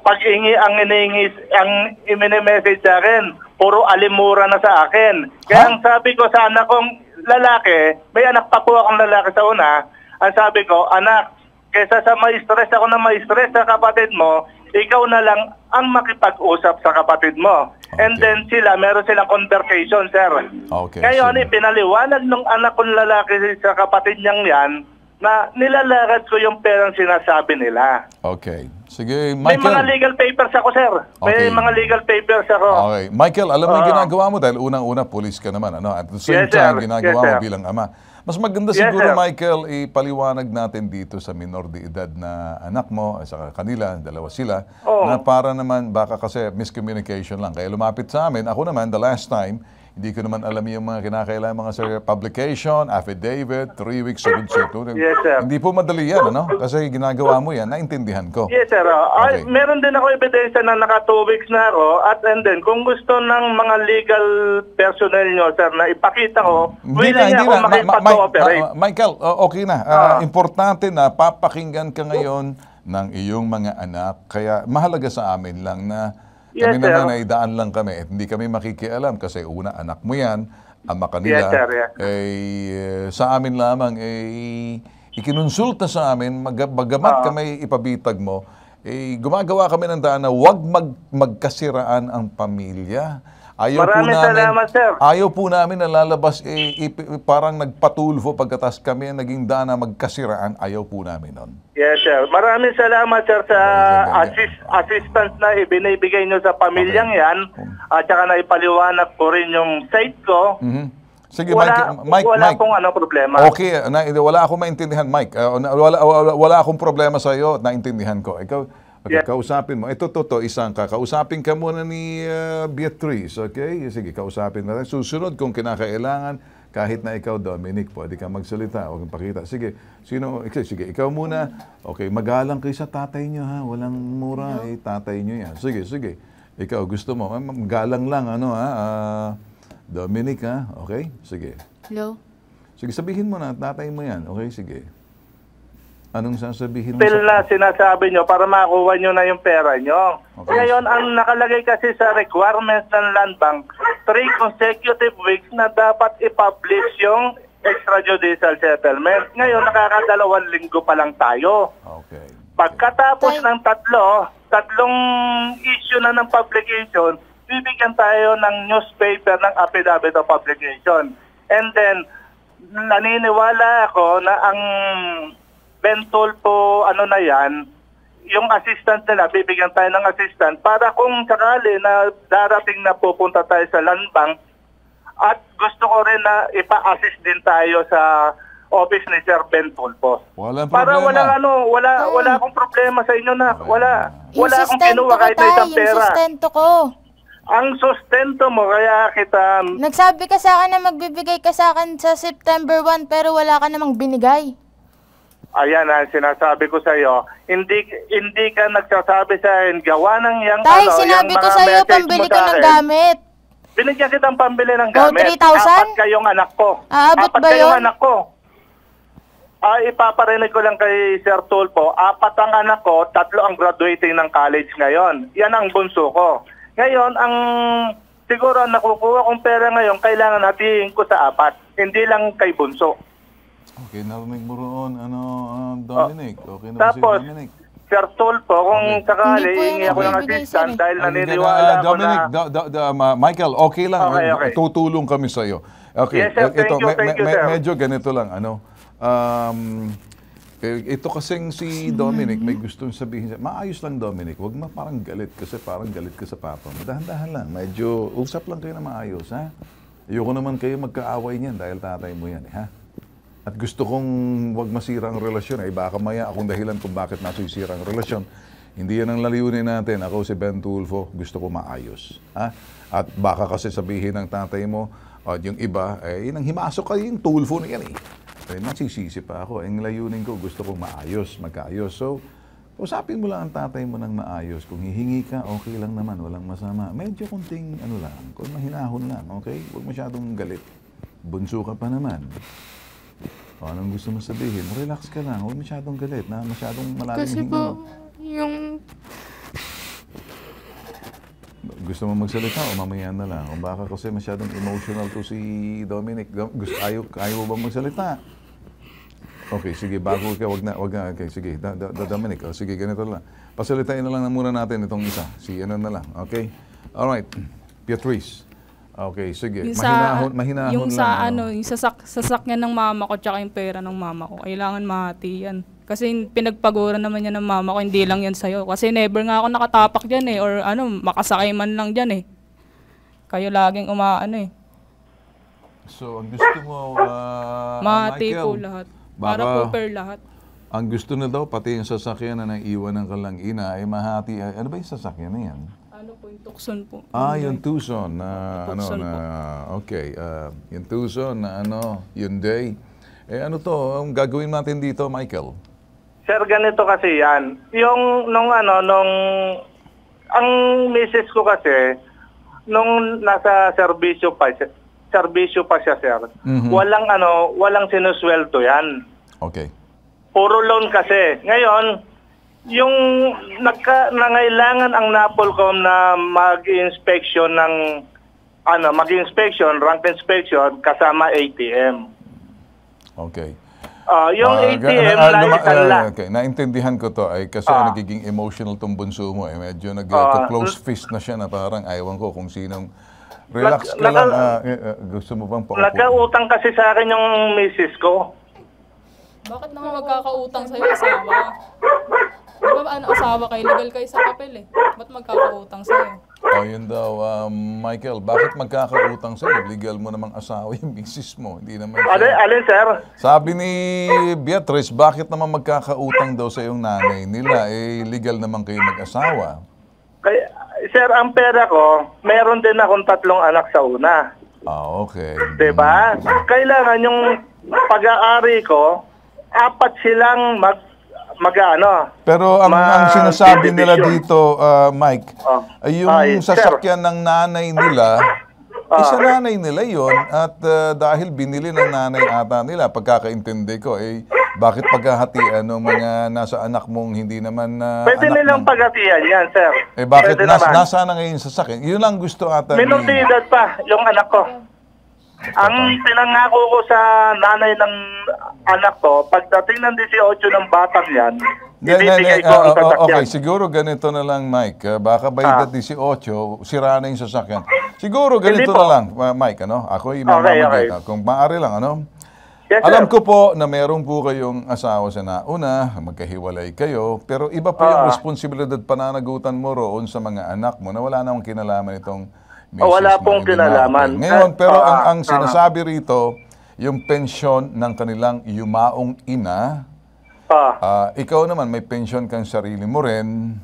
pag-ingi ang iniingi, ang imini-message sa akin. Puro alimura na sa akin. Kaya ang sabi ko sa anak kong lalaki, may anak pa po akong lalaki sa una, ang sabi ko, anak, kesa sa ma-stress ako na ma-stress sa kapatid mo, ikaw na lang ang makipag-usap sa kapatid mo. Okay. And then sila, meron silang conversation, sir. Okay, Ngayon, sure. ipinaliwanag ng anak kong lalaki sa kapatid niyang yan, na nilalakad ko yung perang sinasabi nila. Okay. Sige, Michael. May mga legal papers ako, sir. May okay. mga legal papers ako. Okay. Michael, alam mo uh, yung ah. ginagawa mo dahil unang-una, police ka naman. Ano? At the same yes, time, sir. ginagawa yes, mo sir. bilang ama. Mas maganda siguro, sir. Michael, ipaliwanag natin dito sa minor de edad na anak mo, sa kanila, dalawa sila, oh. na para naman, baka kasi miscommunication lang. Kaya lumapit sa amin, ako naman, the last time, hindi ko naman alam yung mga kinakailangan mga sir, publication, affidavit, three weeks of good Yes, sir. Hindi po madali yan, ano? Kasi ginagawa mo yan, naintindihan ko. Yes, sir. Ah, ah, okay. I, meron din ako ebidensya na naka two weeks na ako. Oh, at and then, kung gusto ng mga legal personnel nyo, sir, na ipakita ko, oh, hindi willing na, hindi ako makipag-cooperate. Ma- ma- ma- ah, Michael, okay na. Uh, uh, importante na papakinggan ka ngayon ng iyong mga anak. Kaya mahalaga sa amin lang na Yes, kami naman ay daan lang kami. Hindi kami makikialam kasi una, anak mo yan, ama kanila. Yes, sir, yes. Ay, eh, sa amin lamang, ay ikinonsulta sa amin, mag, bagamat uh, kami ipabitag mo, ay, gumagawa kami ng daan na huwag mag, magkasiraan ang pamilya. Ayaw Maraming po namin, salamat, sir. Ayaw po namin na lalabas, eh, eh, parang nagpatulfo pagkatas kami naging dana magkasiraan. Ayaw po namin nun. Yes, sir. Maraming salamat, sir, sa assist, assistance na ibinibigay nyo sa pamilyang okay. yan. At saka na ipaliwanag ko rin yung site ko. Mm-hmm. Sige, wala, Mike, Mike, wala Mike. akong ano problema. Okay, na, wala akong maintindihan, Mike. Uh, wala, wala, wala akong problema sa iyo, naintindihan ko. Ikaw, Okay, yeah. kausapin mo. Ito toto, isang kakausapin ka muna ni uh, Beatrice, okay? Sige, kausapin natin. Susunod kung kinakailangan, kahit na ikaw, Dominic, pwede ka magsalita, huwag kang pakita. Sige, sino, sige, ikaw muna. Okay, magalang kayo sa tatay nyo ha, walang mura, eh, tatay nyo yan. Sige, sige, ikaw gusto mo, magalang lang, ano ha, uh, Dominic ha, okay? Sige. Hello? Sige, sabihin mo na, tatay mo yan, okay? Sige. Anong sasabihin mo? Bill na sinasabi nyo para makuha nyo na yung pera nyo. Okay. Ngayon, ang nakalagay kasi sa requirements ng Land Bank, three consecutive weeks na dapat i-publish yung extrajudicial settlement. Ngayon, nakakadalawang linggo pa lang tayo. Okay. Pagkatapos ng tatlo, tatlong issue na ng publication, bibigyan tayo ng newspaper ng affidavit of publication. And then, naniniwala ako na ang Bentol po, ano na yan, yung assistant nila, bibigyan tayo ng assistant para kung sakali na darating na pupunta tayo sa land bank at gusto ko rin na ipa-assist din tayo sa office ni Sir Ben Tulpo. Walang para problema. Para walang ano, wala, ah. wala akong problema sa inyo na. Wala. wala akong kinuha kahit na isang pera. Yung sustento ko. Ang sustento mo, kaya kita... Nagsabi ka sa akin na magbibigay ka sa akin sa September 1 pero wala ka namang binigay. Ayan ang sinasabi ko sa iyo. Hindi hindi ka nagsasabi sa akin gawa ng yang Tay, ano, sinabi yung ko sa iyo pambili ko ng gamit. Binigyan kita ng pambili ng oh, gamit. Oh, 3,000? Apat kayong anak ko. Aabot Apat ba kayong yun? anak ko. Ay, ah, ipaparinig ko lang kay Sir Tulpo, apat ang anak ko, tatlo ang graduating ng college ngayon. Yan ang bunso ko. Ngayon, ang siguro nakukuha kong pera ngayon, kailangan natin ko sa apat, hindi lang kay bunso. Okay, narinig mo roon, ano, uh, Dominic. Okay na ba si Tapos, Dominic? Sir Tulpo, kung sakali, Hindi po yan hingi ako ng assistant dahil naniniwala Ah, ako Dominic, da, da, da, Michael, okay lang. Okay, okay. Tutulong kami sa iyo. Okay, Yes, sir. Thank ito, you, thank you, sir. medyo ganito lang. Ano, um, eh, ito kasing si Dominic, may eh. gustong sabihin siya. Maayos lang, Dominic. Huwag ma parang galit kasi parang galit ka sa papa mo. Dahan-dahan lang. Medyo usap lang kayo na maayos, ha? Ayoko naman kayo magkaaway niyan dahil tatay mo yan, eh, ha? At gusto kong wag masira ang relasyon. Ay eh, baka maya akong dahilan kung bakit nasisira ang relasyon. Hindi yan ang laliunin natin. Ako si Ben Tulfo, gusto ko maayos. Ha? At baka kasi sabihin ng tatay mo, at yung iba, eh, nang himasok ka yung Tulfo na yan eh. Eh, masisisi pa ako. Eh, ang layunin ko, gusto ko maayos, magkaayos. So, usapin mo lang ang tatay mo ng maayos. Kung hihingi ka, okay lang naman, walang masama. Medyo kunting, ano lang, kung mahinahon lang, okay? Huwag masyadong galit. Bunso ka pa naman. O, anong gusto mo sabihin? Relax ka lang. Huwag masyadong galit na masyadong malalim Kasi po, yung... Gusto mo magsalita o mamaya na lang? O baka kasi masyadong emotional to si Dominic. Gusto, ayaw, ayaw ba magsalita? Okay, sige, bago ka, wag na, wag na, okay, sige, da, da, da, Dominic, oh, sige, ganito lang. Pasalitain na lang na muna natin itong isa, si ano na lang, okay? Alright, Beatrice. Okay, sige. Yung mahinahon, sa, mahinahon yung lang. Sa, ano, oh. yung sa sak, sasakyan ng mama ko tsaka yung pera ng mama ko. Kailangan mahati yan. Kasi pinagpagura naman niya ng mama ko, hindi lang yan sa'yo. Kasi never nga ako nakatapak dyan eh, or ano, makasakay man lang dyan eh. Kayo laging umaano eh. So, ang gusto mo, uh, Mahati Michael, po lahat. Baka, para po per lahat. Ang gusto na daw, pati yung sasakyan na naiwan ng kalang ina, ay mahati. Ano ba yung sasakyan na yan? ano po, yung ah, Tucson ano po. Ah, yung Tucson na Tucson ano na po. okay, uh, yung Tucson na ano, yung day. Eh ano to, ang gagawin natin dito, Michael? Sir, ganito kasi yan. Yung nung ano, nung ang misis ko kasi nung nasa serbisyo pa siya, serbisyo pa siya, sir. Mm-hmm. Walang ano, walang sinusweldo yan. Okay. Puro loan kasi. Ngayon, yung nagka, nangailangan ang NAPOLCOM na mag-inspection ng ano, mag-inspection, rank inspection kasama ATM. Okay. Uh, yung uh, ATM, uh, lahat uh, Okay, naintindihan ko to ay kasi uh, nagiging emotional tong bunso mo eh. Medyo nag-close uh, fist na siya na parang ayawan ko kung sinong relax ka lang. Uh, gusto mo bang paupo? Nagkautang kasi sa akin yung misis ko. Bakit naman magkakautang sa'yo Sama. Diba ano, asawa kayo, legal kayo sa papel eh. Ba't magkakautang sa'yo? O oh, yun daw, um, Michael, bakit magkakautang sa'yo? Legal mo namang asawa yung misis mo. Hindi naman siya. Alin, alin, sir? Sabi ni Beatrice, bakit naman magkakautang daw sa yung nanay nila? Eh, legal naman kayo mag-asawa. Kaya, sir, ang pera ko, meron din akong tatlong anak sa una. Ah, okay. Diba? Kailangan yung pag-aari ko, apat silang mag mag-ano. Pero ang, mag ang sinasabi nila dito, uh, Mike, oh. yung Ay, sasakyan sir. ng nanay nila, ah. isa nanay nila yon at uh, dahil binili ng nanay ata nila, pagkakaintindi ko, eh, bakit paghahatian ng mga nasa anak mong hindi naman na uh, Pwede anak nilang paghatian yan, sir. Eh bakit Pwede nas, naman. nasa na ngayon sa sakin? Yun lang gusto ata. Minor de pa yung anak ko. Ang pinangako ko sa nanay ng anak ko, pagdating ng 18 ng batang yan, Then, ibibigay ko ah, ang sasakyan. Okay, siguro ganito na lang, Mike. Uh, baka by ah. 18, sira na yung sasakyan. Siguro ganito na lang, uh, Mike. Ano? Ako yung okay, okay. Kung maaari lang, ano? Yes, Alam sir. ko po na meron po kayong asawa sa nauna, magkahiwalay kayo, pero iba po uh, yung ah. responsibilidad pananagutan mo roon sa mga anak mo na wala namang kinalaman itong Mrs. Oh, wala pong Marimilao. kinalaman. Ngayon, pero ah, ang, ang ah, sinasabi rito, yung pensyon ng kanilang yumaong ina, ah. ah. ikaw naman may pensyon kang sarili mo rin,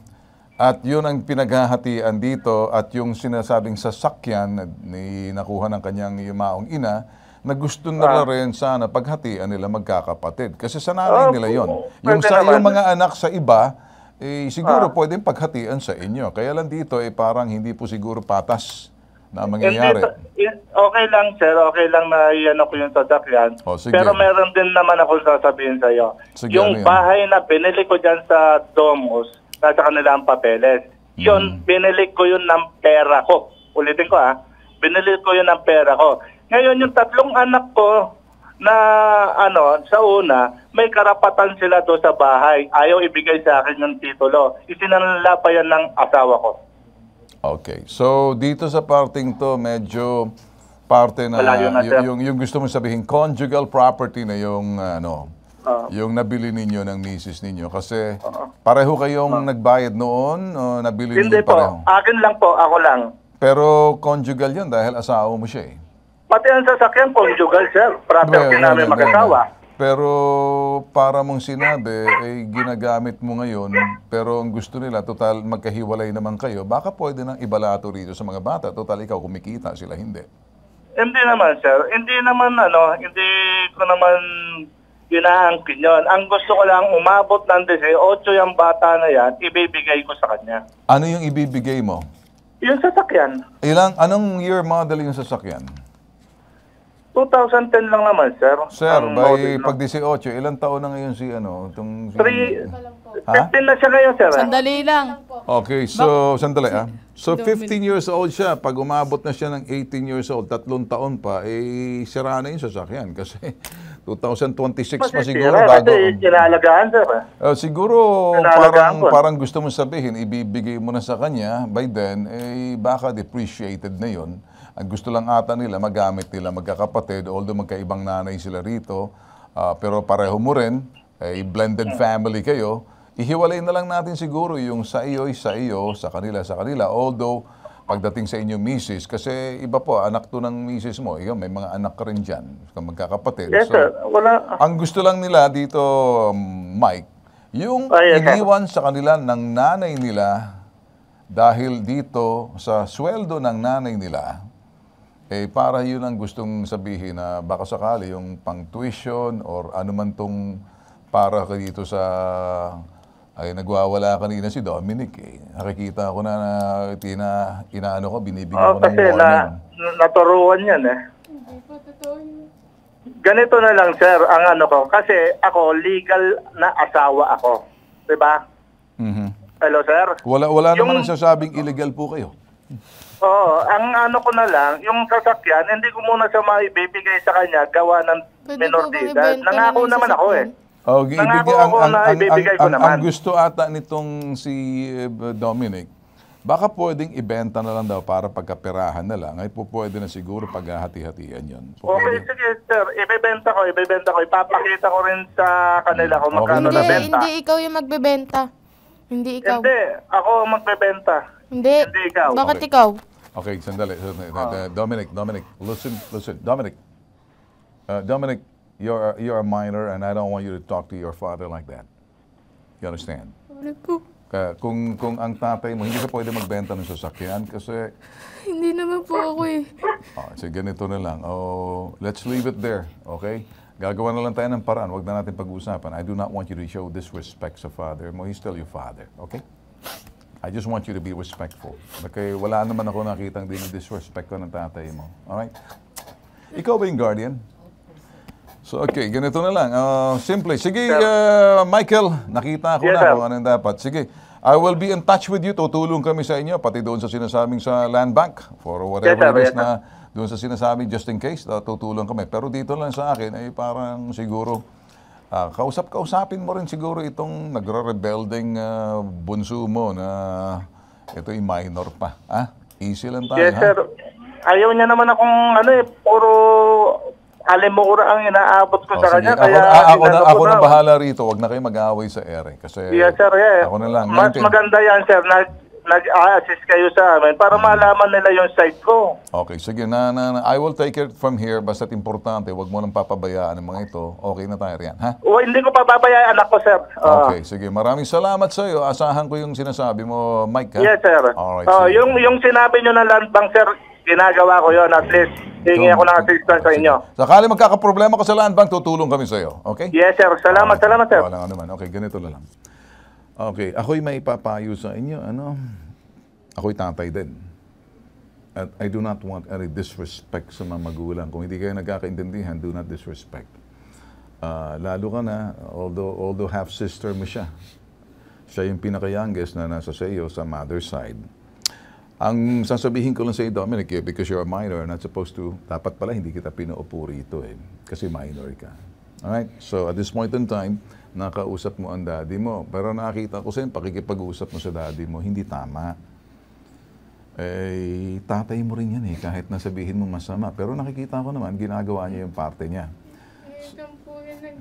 at yun ang pinaghahatian dito at yung sinasabing sasakyan ni nakuha ng kanyang yumaong ina na gusto nila rin sana paghatian nila magkakapatid. Kasi sa nanay nila yon. Yung sa naman. yung mga anak sa iba, eh, siguro pwedeng paghatian sa inyo. Kaya lang dito, eh, parang hindi po siguro patas na mangyayari. Hindi, okay lang sir, okay lang na iyan ako yung sasakyan. Oh, sige. Pero meron din naman ako sasabihin sa iyo. Sige, yung ano bahay na binili ko diyan sa Domus, nasa kanila ang papeles. Mm. Yun, mm. binili ko yun ng pera ko. Ulitin ko ah, binili ko yun ng pera ko. Ngayon yung tatlong anak ko na ano, sa una, may karapatan sila do sa bahay. Ayaw ibigay sa akin yung titulo. Isinanla pa yan ng asawa ko. Okay. So, dito sa parting to, medyo parte na, na yung, yung gusto mo sabihin, conjugal property na yung, ano, uh, yung nabili ninyo ng misis ninyo. Kasi uh, pareho kayong uh, nagbayad noon o nabili ninyo pareho? Hindi po. Akin lang po. Ako lang. Pero conjugal yun dahil asawa mo siya eh. Pati ang sasakyan, conjugal, sir. Property well, namin magkasawa. Pero para mong sinabi, ay eh, ginagamit mo ngayon, pero ang gusto nila, total magkahiwalay naman kayo, baka pwede nang ibalato rito sa mga bata. Total ikaw kumikita, sila hindi. Hindi naman, sir. Hindi naman, ano, hindi ko naman ginahangkin yun. Ang gusto ko lang, umabot ng 18 yung bata na yan, ibibigay ko sa kanya. Ano yung ibibigay mo? Yung sasakyan. Ilang, anong year model yung sasakyan? 2010 lang naman, sir. Sir, by pag 18, ilang taon na ngayon si ano? Itong, si, Three, ha? 15 na siya ngayon, sir. Sandali lang. Okay, so sandali ah. So 15 years old siya. Pag umabot na siya ng 18 years old, tatlong taon pa, eh, sira na yung sasakyan. Kasi 2026 pa siguro bago. Kasi kinalagaan, sir. Uh, siguro parang, parang gusto mo sabihin, ibibigay mo na sa kanya, by then, eh, baka depreciated na yon ang gusto lang ata nila, magamit nila magkakapatid, although magkaibang nanay sila rito, uh, pero pareho mo rin, eh, blended family kayo, ihiwalay na lang natin siguro yung sa iyo, sa iyo, sa kanila, sa kanila. Although, pagdating sa inyong misis, kasi iba po, anak to ng misis mo, ikaw may mga anak ka rin dyan, magkakapatid. Yes, so, Wala. Ang gusto lang nila dito, um, Mike, yung Ay, oh, okay. iniwan sa kanila ng nanay nila dahil dito sa sweldo ng nanay nila, eh, para yun ang gustong sabihin na baka sakali yung pang-tuition or anuman tong para ka dito sa... Ay, nagwawala kanina si Dominic eh. Nakikita ko na, na tina, inaano ko, binibigyan oh, ko ng warning. Kasi na, naturuan yan eh. Hindi po totoo Ganito na lang sir, ang ano ko. Kasi ako, legal na asawa ako. Diba? Mm-hmm. Hello sir? Wala, wala yung... naman nagsasabing illegal po kayo. Oo, ang ano ko na lang, yung sasakyan, hindi ko muna siya maibibigay sa kanya gawa ng Pwede minor po edad. Nangako naman naman ako eh. Oh, gi- Nangako ibigay- ako na ibibigay ko naman. ang gusto ata nitong si eh, Dominic, baka pwedeng ibenta na lang daw para pagkapirahan na lang. Ay po pwede na siguro paghahati-hatian yun. Po, Okay, sige sir, ibebenta ko, ibebenta ko. Ipapakita ko rin sa kanila kung magkano Hindi, na benta. hindi ikaw yung magbebenta. Hindi ikaw. Hindi, ako ang magbebenta. Hindi. Hindi ikaw. Bakit ikaw? Okay, sandali. Uh, Dominic, Dominic, listen, listen. Dominic, uh, Dominic, you're, you're a minor and I don't want you to talk to your father like that. You understand? Sorry kung, kung ang tatay mo, hindi ka pwede magbenta ng sasakyan kasi... Hindi naman po ako eh. Oh, ah, so ganito na lang. Oh, let's leave it there, okay? Gagawa na lang tayo ng paraan. Huwag na natin pag-uusapan. I do not want you to show disrespect sa father mo. He's still your father, okay? I just want you to be respectful. Okay? Wala naman ako nakitang din disrespect ko ng tatay mo. All right? Ikaw ba yung guardian? So, okay. Ganito na lang. Uh, simple. Sige, uh, Michael. Nakita ko yes, na sir. kung anong dapat. Sige. I will be in touch with you. Tutulong kami sa inyo, pati doon sa sinasabing sa land bank for whatever yes, sir. it is yes, na doon sa sinasabing just in case, ah, tutulong kami. Pero dito lang sa akin, ay parang siguro Uh, ah, kausap-kausapin mo rin siguro itong nagre-rebelding uh, bunso mo na ito ay minor pa. Ah, easy lang tayo. Yes, ha? sir. Ayaw niya naman akong ano eh, puro alimura ang inaabot ko oh, sa kanya. Ako, kaya a, ako, na, ako na, na bahala rito. Huwag na kayo mag-aaway sa ere. Kasi yes, sir, yeah. ako na lang. Mas 19... maganda yan, sir. Na, nag assist kayo sa amin para mm. malaman nila yung side ko. Okay, sige. Na, na, na, I will take it from here. Basta importante, huwag mo nang papabayaan ang mga ito. Okay na tayo riyan, ha? O, hindi ko papabayaan anak ko, sir. Oo. Ah. okay, sige. Maraming salamat sa iyo. Asahan ko yung sinasabi mo, Mike, ha? Yes, sir. Alright, Oo, ah, sige. yung, yung sinabi nyo na land bank, sir, ginagawa ko yon At least, hingi ako ng assistance sa inyo. Sakali magkakaproblema ko sa land bank, tutulong kami sa iyo. Okay? Yes, sir. Salamat, salamat, sir. Wala nga naman. Okay, ganito na lang. Okay, ako'y may papayo sa inyo. Ano? Ako'y tatay din. At I do not want any disrespect sa mga magulang. Kung hindi kayo nagkakaintindihan, do not disrespect. Uh, lalo ka na, although, although half-sister mo siya. Siya yung pinaka-youngest na nasa sa iyo sa mother's side. Ang sasabihin ko lang sa iyo, Dominic, eh, because you're a minor, not supposed to, dapat pala hindi kita pinaupo rito eh, kasi minor ka. Alright? So at this point in time, nakausap mo ang daddy mo. Pero nakita ko sa'yo, pakikipag-usap mo sa daddy mo, hindi tama. Eh, tatay mo rin yan eh, kahit nasabihin mo masama. Pero nakikita ko naman, ginagawa niya yung parte niya. Ayun po yan ang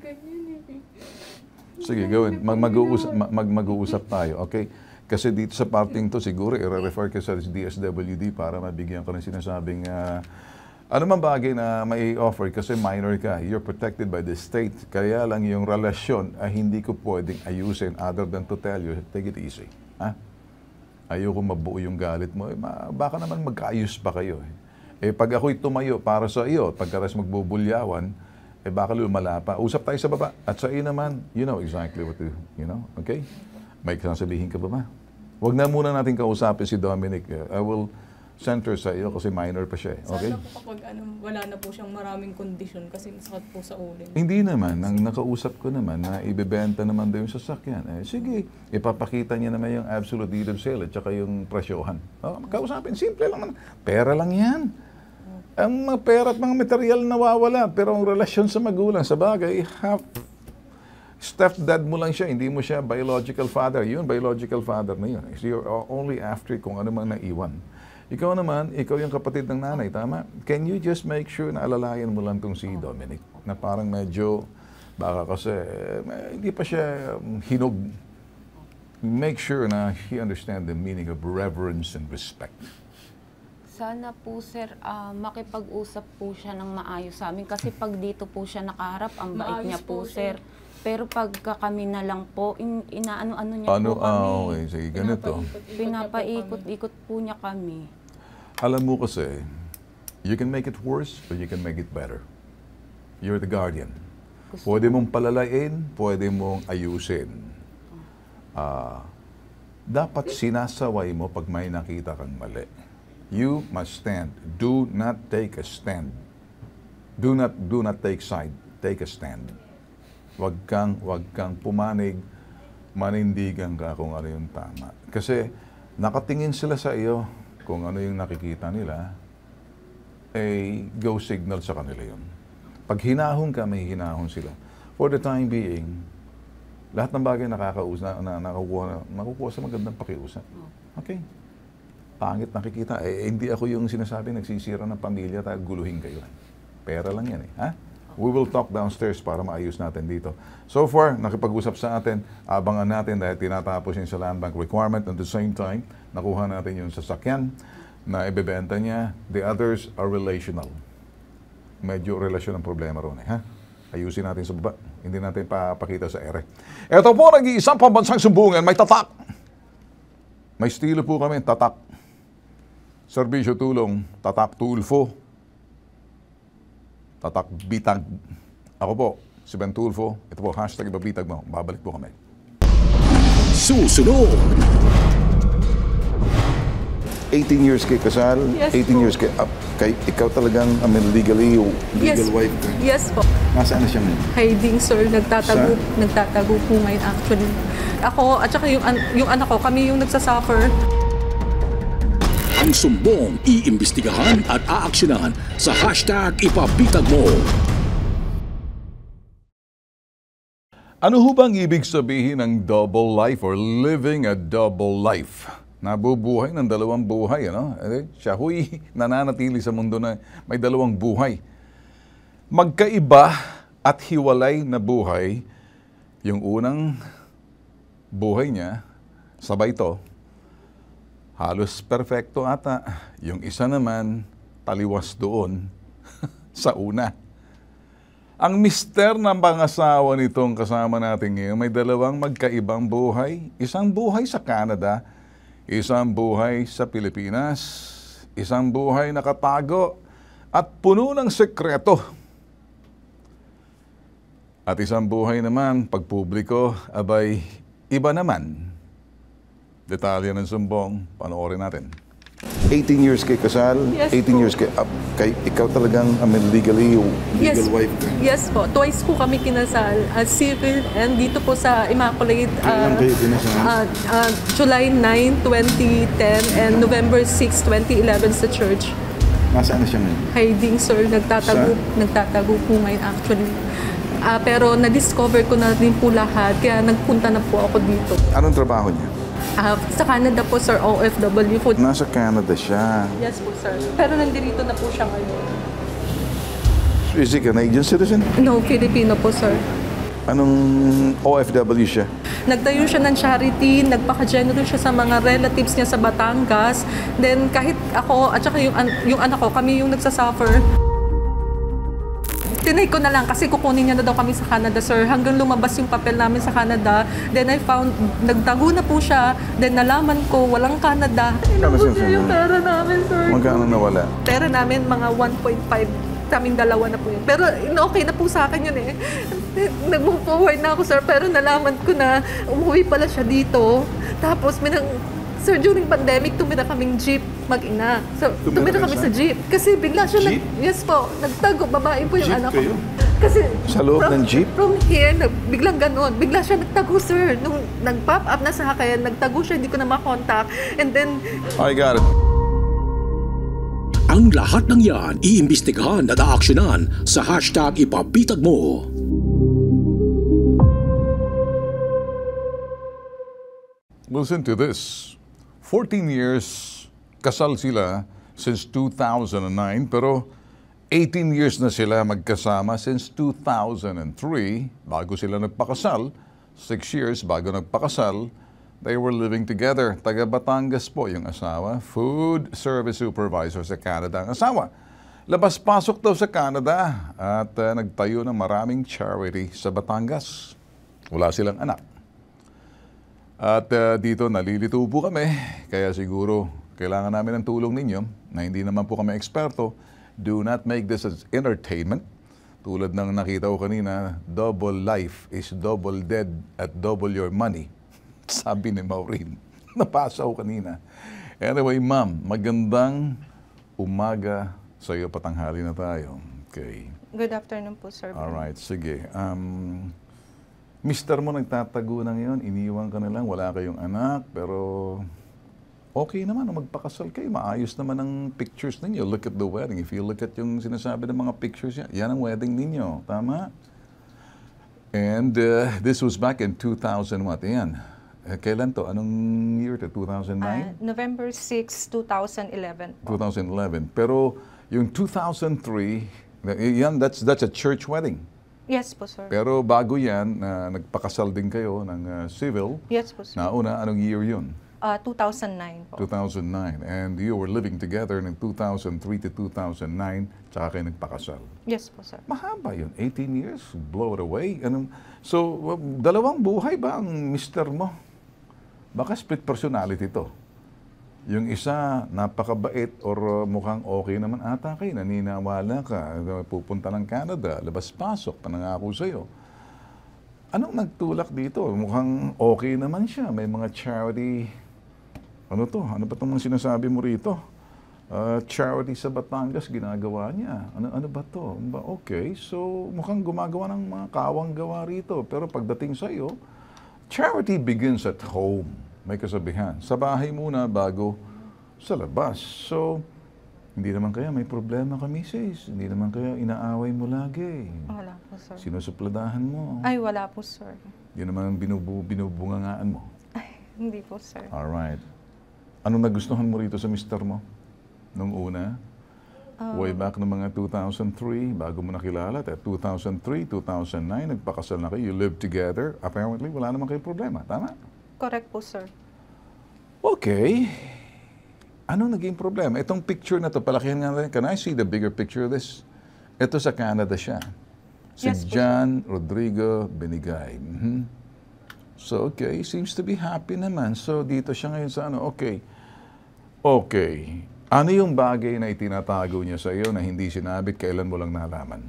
eh. Sige, gawin. Mag- mag-uusap, mag- mag-uusap tayo, okay? Kasi dito sa parting to, siguro, i-refer ka sa DSWD para mabigyan ko ng sinasabing uh, ano man bagay na may offer kasi minor ka, you're protected by the state. Kaya lang yung relasyon ay hindi ko pwedeng ayusin other than to tell you, take it easy. Ha? Ayoko mabuo yung galit mo. Eh, ma, baka naman magkaayos pa kayo. Eh. eh, pag ako'y tumayo para sa iyo, pagkaras magbubulyawan, eh baka lumala pa. Usap tayo sa baba. At sa iyo naman, you know exactly what to, you know, okay? May sasabihin ka ba ba? Huwag na muna natin kausapin si Dominic. Eh, I will center sa iyo kasi minor pa siya eh. Okay? Sana po kapag ano, wala na po siyang maraming kondisyon kasi masakit po sa ulo. Hindi naman. Nang nakausap ko naman na ibebenta naman daw yung sasakyan. Eh, sige, ipapakita niya naman yung absolute deed of sale at saka yung presyohan. Oh, kausapin, simple lang naman. Pera lang yan. Ang mga pera at mga material nawawala, pero ang relasyon sa magulang, sa bagay, half stepdad mo lang siya, hindi mo siya biological father. Yun, biological father na yun. You're uh, only after kung ano mang naiwan. Ikaw naman, ikaw yung kapatid ng nanay, tama? Can you just make sure na alalayan mo lang tong si Dominic na parang medyo, baka kasi, eh, hindi pa siya um, hinog. Make sure na he understand the meaning of reverence and respect. Sana po, sir, uh, makipag-usap po siya ng maayos sa amin. Kasi pag dito po siya nakaharap, ang bait maayos niya po, po sir. sir pero pagka kami na lang po, in, inaano-ano niya ano, po kami. Ah, okay. Sige, ganito. Pinapaikot-ikot po niya kami. Alam mo kasi, you can make it worse or you can make it better. You're the guardian. Gusto. Pwede mong palalain, pwede mong ayusin. Uh, dapat sinasaway mo pag may nakita kang mali. You must stand. Do not take a stand. Do not do not take side. Take a stand wag kang, wag kang pumanig, manindigan ka kung ano yung tama. Kasi nakatingin sila sa iyo kung ano yung nakikita nila, eh, go signal sa kanila yun. Pag hinahon ka, may hinahon sila. For the time being, lahat ng bagay nakakausap, na, na, nakukuha, nakukuha sa magandang pakiusap. Okay. Pangit nakikita. Eh, eh hindi ako yung sinasabi nagsisira ng pamilya, tayo guluhin kayo. Pera lang yan eh. Ha? we will talk downstairs para maayos natin dito. So far, nakipag-usap sa atin, abangan natin dahil tinatapos yung sa land bank requirement. At the same time, nakuha natin yung sasakyan na ibebenta niya. The others are relational. Medyo relasyon ang problema ron eh, ha? Ayusin natin sa baba. Hindi natin papakita sa ere. Ito po, nag-iisang pambansang sumbungan, may tatak. May estilo po kami, tatak. Serbisyo tulong, tatak tulfo Tatak Bitag. Ako po, si Ben Tulfo. Ito po, hashtag Ibabitag mo. Babalik po kami. Susunod! 18 years kay kasal, yes, 18 po. years kay, uh, kay ikaw talagang I mean, legally legal yes, wife ka. Yes po. Nasaan na siya ngayon? Hiding sir, nagtatago, nagtatago po ngayon actually. Ako at saka yung, yung anak ko, kami yung nagsasuffer ang sumbong, iimbestigahan at aaksyonahan sa hashtag ipabitag mo. Ano ho bang ibig sabihin ng double life or living a double life? Nabubuhay ng dalawang buhay, ano? Eh, siya huy, nananatili sa mundo na may dalawang buhay. Magkaiba at hiwalay na buhay, yung unang buhay niya, sabay to, halos perfecto ata. Yung isa naman, taliwas doon sa una. Ang mister ng pangasawa nitong kasama natin ngayon, may dalawang magkaibang buhay. Isang buhay sa Canada, isang buhay sa Pilipinas, isang buhay nakatago at puno ng sekreto. At isang buhay naman, pagpubliko, abay, iba naman detalye ng sumbong, panoorin natin. 18 years kay kasal, yes, 18 years kay, uh, kay ikaw talagang I mean, legally legal yes, wife ka. Yes po, twice po kami kinasal as civil and dito po sa Immaculate uh, kayo Uh, uh, July 9, 2010 and November 6, 2011 sa church. Nasaan na siya ngayon? Hiding sir, nagtatago, sa? nagtatago po ngayon actually. Uh, pero na-discover ko na din po lahat kaya nagpunta na po ako dito. Anong trabaho niya? Uh, sa Canada po, sir, OFW po. Nasa Canada siya. Yes po, sir. Pero nandirito na po siya ngayon. is he Canadian citizen? No, Filipino po, sir. Anong OFW siya? Nagtayo siya ng charity, nagpaka-generous siya sa mga relatives niya sa Batangas. Then kahit ako at saka yung, yung anak ko, kami yung nagsasuffer tinay ko na lang kasi kukunin niya na daw kami sa Canada, sir. Hanggang lumabas yung papel namin sa Canada. Then I found, nagtago na po siya. Then nalaman ko, walang Canada. Ano Inubos niya yung pera namin, sir. Magkano nawala? Pera namin, mga 1.5 kaming dalawa na po yun. Pero okay na po sa akin yun eh. Nag-move forward na ako, sir. Pero nalaman ko na umuwi pala siya dito. Tapos minang So during pandemic, tumira kaming jeep mag-ina. So, tumira, tumira kami sa jeep. Kasi bigla siya, nag, yes po, nagtago, babae po yung jeep anak ko. Kayo? Kasi sa loob from, ng jeep? From here, nag, biglang ganun. Bigla siya nagtago, sir. Nung nag-pop up na sa hakayan, nagtago siya, hindi ko na makontak. And then... I got it. Ang lahat ng yan, iimbestigahan at aaksyonan sa hashtag ipabitag mo. Listen to this. 14 years kasal sila since 2009 pero 18 years na sila magkasama since 2003 bago sila nagpakasal. 6 years bago nagpakasal, they were living together. Taga Batangas po yung asawa. Food Service Supervisor sa Canada ang asawa. Labas-pasok daw sa Canada at uh, nagtayo ng maraming charity sa Batangas. Wala silang anak. At uh, dito nalilito po kami, kaya siguro kailangan namin ng tulong ninyo na hindi naman po kami eksperto. Do not make this as entertainment. Tulad ng nakita ko kanina, double life is double dead at double your money. Sabi ni Maureen. Napasaw kanina. Anyway, ma'am, magandang umaga sa iyo. Patanghali na tayo. Okay. Good afternoon po, sir. All right, sige. Um, mister mo nagtatago na ngayon, iniwan ka na lang, wala kayong anak, pero okay naman, magpakasal kayo, maayos naman ang pictures ninyo. Look at the wedding. If you look at yung sinasabi ng mga pictures niya, yan ang wedding ninyo. Tama? And uh, this was back in 2000 what? Yan. Eh, kailan to? Anong year to? 2009? Uh, ah, November 6, 2011. 2011. Pero yung 2003, yan, that's, that's a church wedding. Yes po, sir. Pero bago yan, uh, nagpakasal din kayo ng uh, civil. Yes po, sir. Nauna, anong year yun? Uh, ah, 2009 po. 2009. And you were living together in 2003 to 2009, tsaka kayo nagpakasal. Yes po, sir. Mahaba yun. 18 years, blow it away. Anong, so, dalawang buhay ba ang mister mo? Baka split personality to. Yung isa, napakabait or uh, mukhang okay naman ata kayo, naninawala ka, ano, pupunta ng Canada, labas-pasok, panangako sa'yo. Anong nagtulak dito? Mukhang okay naman siya. May mga charity... Ano to? Ano ba itong sinasabi mo rito? Uh, charity sa Batangas, ginagawa niya. Ano, ano ba to? Ano okay, so mukhang gumagawa ng mga kawang gawa rito. Pero pagdating sa iyo, charity begins at home may kasabihan. Sa bahay muna bago sa labas. So, hindi naman kaya may problema kami, sis. Hindi naman kaya inaaway mo lagi. Wala po, sir. Sinusupladahan mo. Ay, wala po, sir. Hindi naman binubu binubungangaan mo. Ay, hindi po, sir. Alright. Anong nagustuhan mo rito sa mister mo? Nung una? Uh, Way back ng mga 2003, bago mo nakilala. 2003, 2009, nagpakasal na kayo. You lived together. Apparently, wala naman kayong problema. Tama? Correct po, sir. Okay. Ano naging problema? Itong picture na to, palakihan nga natin. Can I see the bigger picture of this? Ito sa Canada siya. Si yes, John sure. Rodrigo Benigay. Mm-hmm. So, okay. Seems to be happy naman. So, dito siya ngayon sa ano. Okay. Okay. Ano yung bagay na itinatago niya sa iyo na hindi sinabi kailan mo lang nalaman?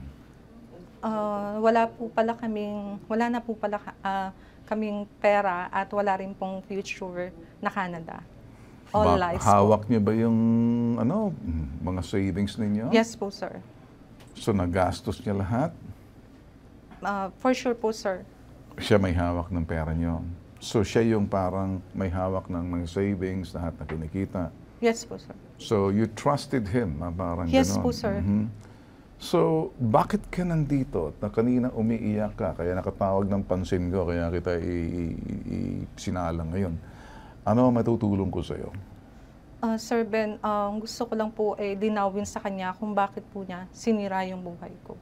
Uh, wala po pala kaming, wala na po pala, uh, kaming pera at wala rin pong future na Canada. All ba- lives Hawak po. niyo ba yung ano, mga savings ninyo? Yes po, sir. So nagastos niya lahat? Uh, for sure po, sir. Siya may hawak ng pera niyo. So siya yung parang may hawak ng mga savings, lahat na kinikita. Yes po, sir. So you trusted him, ah, parang Yes ganun. po, sir. Mm-hmm. So, bakit ka nandito at na kanina umiiyak ka, kaya nakatawag ng pansin ko, kaya kita i-sinala i- i- ngayon? Ano ang matutulong ko sa'yo? Uh, Sir Ben, uh, gusto ko lang po eh, dinawin sa kanya kung bakit po niya sinira yung buhay ko.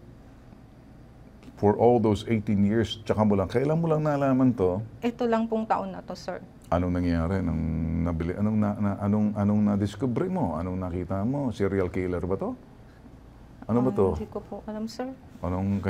For all those 18 years, tsaka mo lang, kailan mo lang nalaman to? Ito lang pong taon na to, sir. Anong nangyari? Anong, nabili, anong, na, na, anong, anong na discover mo? Anong nakita mo? Serial killer ba to? Ano ba ah, to? Hindi ko po alam, sir. Anong,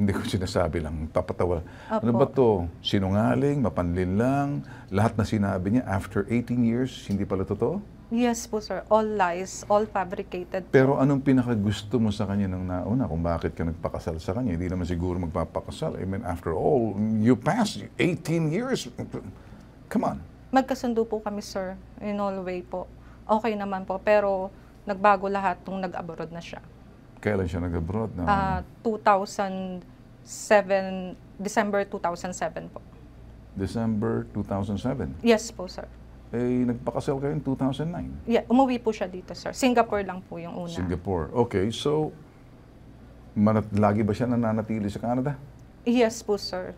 hindi ko sinasabi lang, tapatawa. Opo. Ano ba to? Sinungaling, mapanlin lang, lahat na sinabi niya after 18 years, hindi pala totoo? Yes po, sir. All lies, all fabricated. Pero anong pinakagusto mo sa kanya nung nauna? Kung bakit ka nagpakasal sa kanya? Hindi naman siguro magpapakasal. I mean, after all, you passed 18 years. Come on. Magkasundo po kami, sir, in all way po. Okay naman po, pero nagbago lahat nung nag-abroad na siya. Kailan siya nag-abroad? Na... Uh, 2007, December 2007 po. December 2007? Yes po, sir. Eh, nagpakasal kayo in 2009? Yeah, umuwi po siya dito, sir. Singapore lang po yung una. Singapore. Okay, so, manat lagi ba siya nananatili sa Canada? Yes po, sir.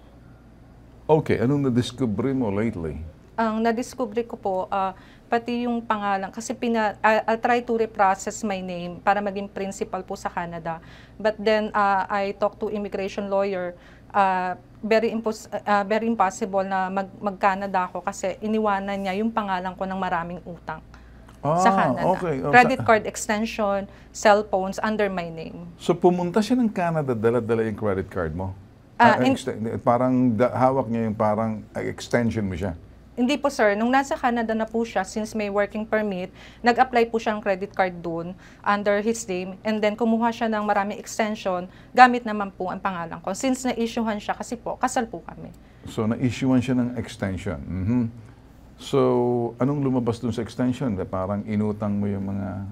Okay, anong na-discovery mo lately? Ang na-discovery ko po, uh, pati yung pangalan kasi pina, I, I'll try to reprocess my name para maging principal po sa Canada. But then uh, I talked to immigration lawyer uh, very impos uh, very impossible na mag mag-Canada ako kasi iniwanan niya yung pangalan ko ng maraming utang. Ah, sa Canada. Okay. Oh, Credit card extension, cell phones under my name. So pumunta siya ng Canada, dala-dala yung credit card mo? Uh, uh, in, parang hawak niya yung parang extension mo siya? Hindi po sir, nung nasa Canada na po siya, since may working permit, nag-apply po siya ng credit card doon under his name and then kumuha siya ng maraming extension gamit naman po ang pangalan ko. Since na-issuehan siya kasi po, kasal po kami. So na-issuehan siya ng extension. Mm-hmm. So anong lumabas doon sa extension? Na parang inutang mo yung mga,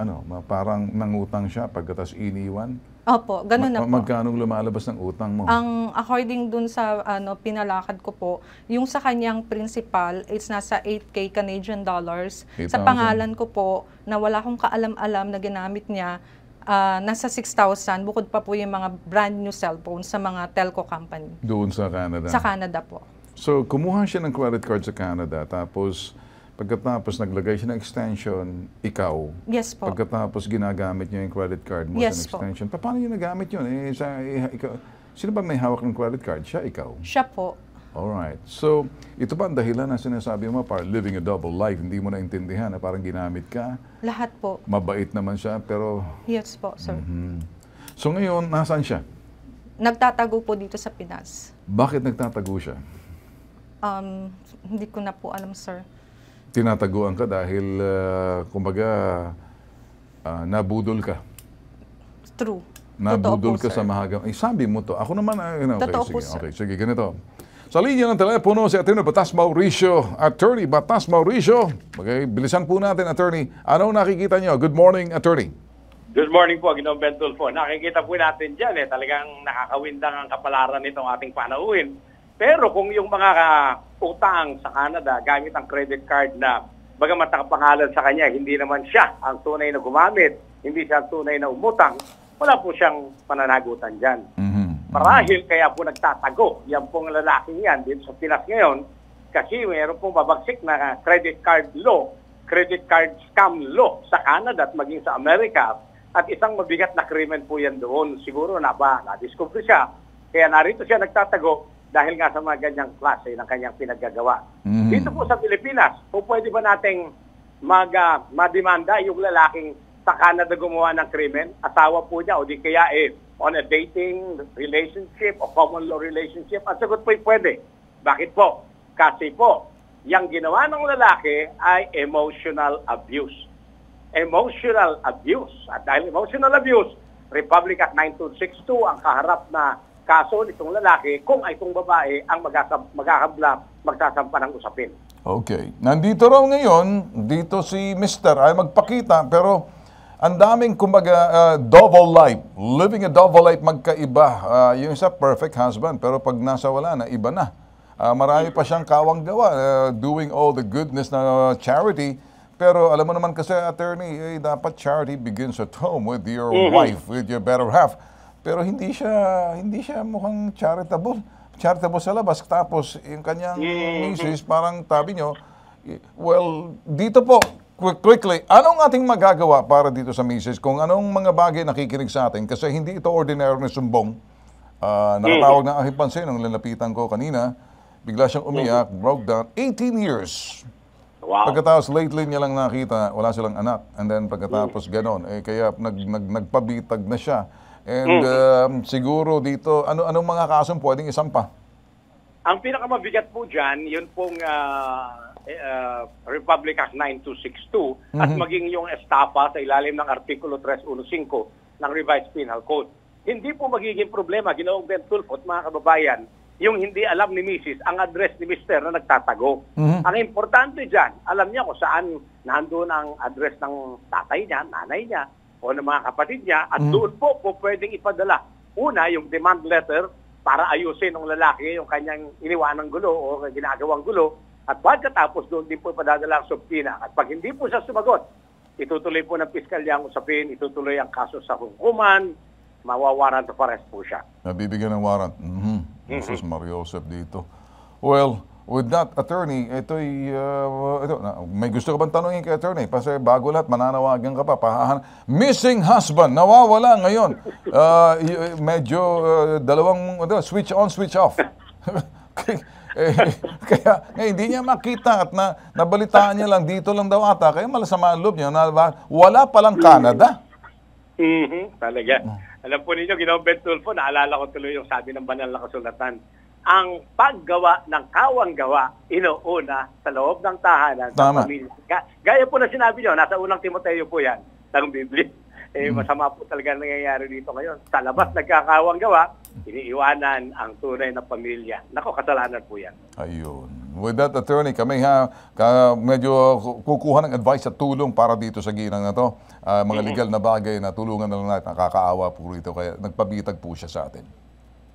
ano, parang nangutang siya pagkatas iniwan? Opo, ganun na po. magkano lumalabas ng utang mo? Ang according dun sa ano pinalakad ko po, yung sa kanyang principal, it's nasa 8k Canadian dollars. 8, sa pangalan ko po, na wala akong kaalam-alam na ginamit niya, uh, nasa 6,000 bukod pa po yung mga brand new cellphones sa mga telco company. Doon sa Canada? Sa Canada po. So, kumuha siya ng credit card sa Canada, tapos Pagkatapos naglagay siya ng extension, ikaw. Yes po. Pagkatapos ginagamit niyo yung credit card mo yes, sa extension. Po. Paano niya nagamit yun? Eh, sa, eh, ikaw, sino ba may hawak ng credit card? Siya, ikaw? Siya po. Alright. So, ito ba ang dahilan na sinasabi mo para living a double life? Hindi mo naintindihan na parang ginamit ka? Lahat po. Mabait naman siya, pero... Yes po, sir. Mm-hmm. So ngayon, nasaan siya? Nagtatago po dito sa Pinas. Bakit nagtatago siya? Um, hindi ko na po alam, sir tinataguan ka dahil, uh, kumbaga, uh, nabudol ka. True. Nabudol Totoo ka sir. sa mahagang... Eh, sabi mo to. Ako naman, uh, okay, Totoo sige, po, sir. okay, sige, ganito. Sa linya ng telepono si Attorney Batas Mauricio. Attorney Batas Mauricio. Okay, bilisan po natin, Attorney. Ano nakikita niyo? Good morning, Attorney. Good morning po, Ginoong Bentol po. Nakikita po natin dyan, eh, talagang nakakawindang ang kapalaran nitong ating panauhin. Pero kung yung mga utang sa Canada gamit ang credit card na bagamat nakapangalan sa kanya, hindi naman siya ang tunay na gumamit, hindi siya ang tunay na umutang, wala po siyang pananagutan dyan. Mm-hmm. Marahil kaya po nagtatago yan pong lalaking yan din sa Pinas ngayon kasi mayroon pong babagsik na credit card law, credit card scam law sa Canada at maging sa Amerika at isang mabigat na krimen po yan doon. Siguro na ba, na-discover siya. Kaya narito siya nagtatago dahil nga sa mga ganyang klase ng kanyang pinaggagawa. Mm. Dito po sa Pilipinas, o pwede ba nating mag, uh, ah, madimanda yung lalaking sa Canada gumawa ng krimen, asawa po niya, o di kaya eh, on a dating relationship o common law relationship, ang sagot ay pwede. Bakit po? Kasi po, yung ginawa ng lalaki ay emotional abuse. Emotional abuse. At dahil emotional abuse, Republic Act 9262 ang kaharap na kaso nitong lalaki kung ay itong babae ang magkakab- magkakablap, magsasampa ng usapin. Okay. Nandito raw ngayon, dito si Mr. ay magpakita pero ang daming kumbaga uh, double life, living a double life magkaiba. Uh, yung isa perfect husband pero pag nasa wala na, iba na. Uh, marami pa siyang kawang gawa, uh, doing all the goodness na uh, charity. Pero alam mo naman kasi attorney, eh, dapat charity begins at home with your mm-hmm. wife, with your better half. Pero hindi siya hindi siya mukhang charitable. Charitable sa labas. Tapos yung kanyang misis, parang tabi nyo, well, dito po, quick, quickly, anong ating magagawa para dito sa misis? Kung anong mga bagay nakikinig sa atin? Kasi hindi ito ordinary na sumbong. Uh, nakatawag na aking pansin nung lalapitan ko kanina. Bigla siyang umiyak, broke down. 18 years. Wow. Pagkatapos lately niya lang nakita, wala silang anak. And then pagkatapos mm. ganon, eh, kaya nag, nag, nagpabitag na siya. And mm. um, siguro dito, ano anong mga kasong pwedeng isampa? Ang pinakamabigat po dyan, yun pong uh, uh, Republic Act 9262 mm-hmm. at maging yung estafa sa ilalim ng Artikulo 315 ng Revised Penal Code. Hindi po magiging problema, ginawang Ben Tulfo at mga kababayan, yung hindi alam ni Mrs. ang address ni Mr. na nagtatago. Mm-hmm. Ang importante dyan, alam niya kung saan nandoon ang address ng tatay niya, nanay niya, o ng mga kapatid niya at mm. doon po po pwedeng ipadala. Una, yung demand letter para ayusin ng lalaki yung kanyang iniwanang gulo o ginagawang gulo at pagkatapos doon din po ipadadala ang subpina. At pag hindi po siya sumagot, itutuloy po ng piskalya ang usapin, itutuloy ang kaso sa hukuman, mawawaran to arrest po siya. Nabibigyan ng warrant. Mm-hmm. Mm-hmm. Mario Joseph dito. Well, With that, attorney, ito'y, uh, ito, may gusto ka bang tanongin kay attorney? Kasi bago lahat, mananawagan ka pa. Pahahan. Missing husband, nawawala ngayon. Uh, medyo uh, dalawang, uh, switch on, switch off. Eh, kaya ngayon, eh, hindi niya makita at na, nabalitaan niya lang, dito lang daw ata. Kaya malasama ang loob niya. Na, wala palang Canada. Mm-hmm, talaga. Alam po ninyo, ginawang Ben Tulfo, naalala ko tuloy yung sabi ng banal na kasulatan ang paggawa ng kawang-gawa inuuna sa loob ng tahanan Tama. sa pamilya. Gaya po na sinabi niyo, nasa unang Timoteo po yan ng Biblia. Eh, hmm. masama po talaga nangyayari dito ngayon. Sa labas nagkakawang gawa, iniiwanan ang tunay na pamilya. Nako, kasalanan po yan. Ayun. With that, attorney, kami ha, ka, medyo kukuha ng advice at tulong para dito sa ginang na to. Uh, mga legal na bagay na tulungan na lang natin. Nakakaawa po rito. Kaya nagpabitag po siya sa atin.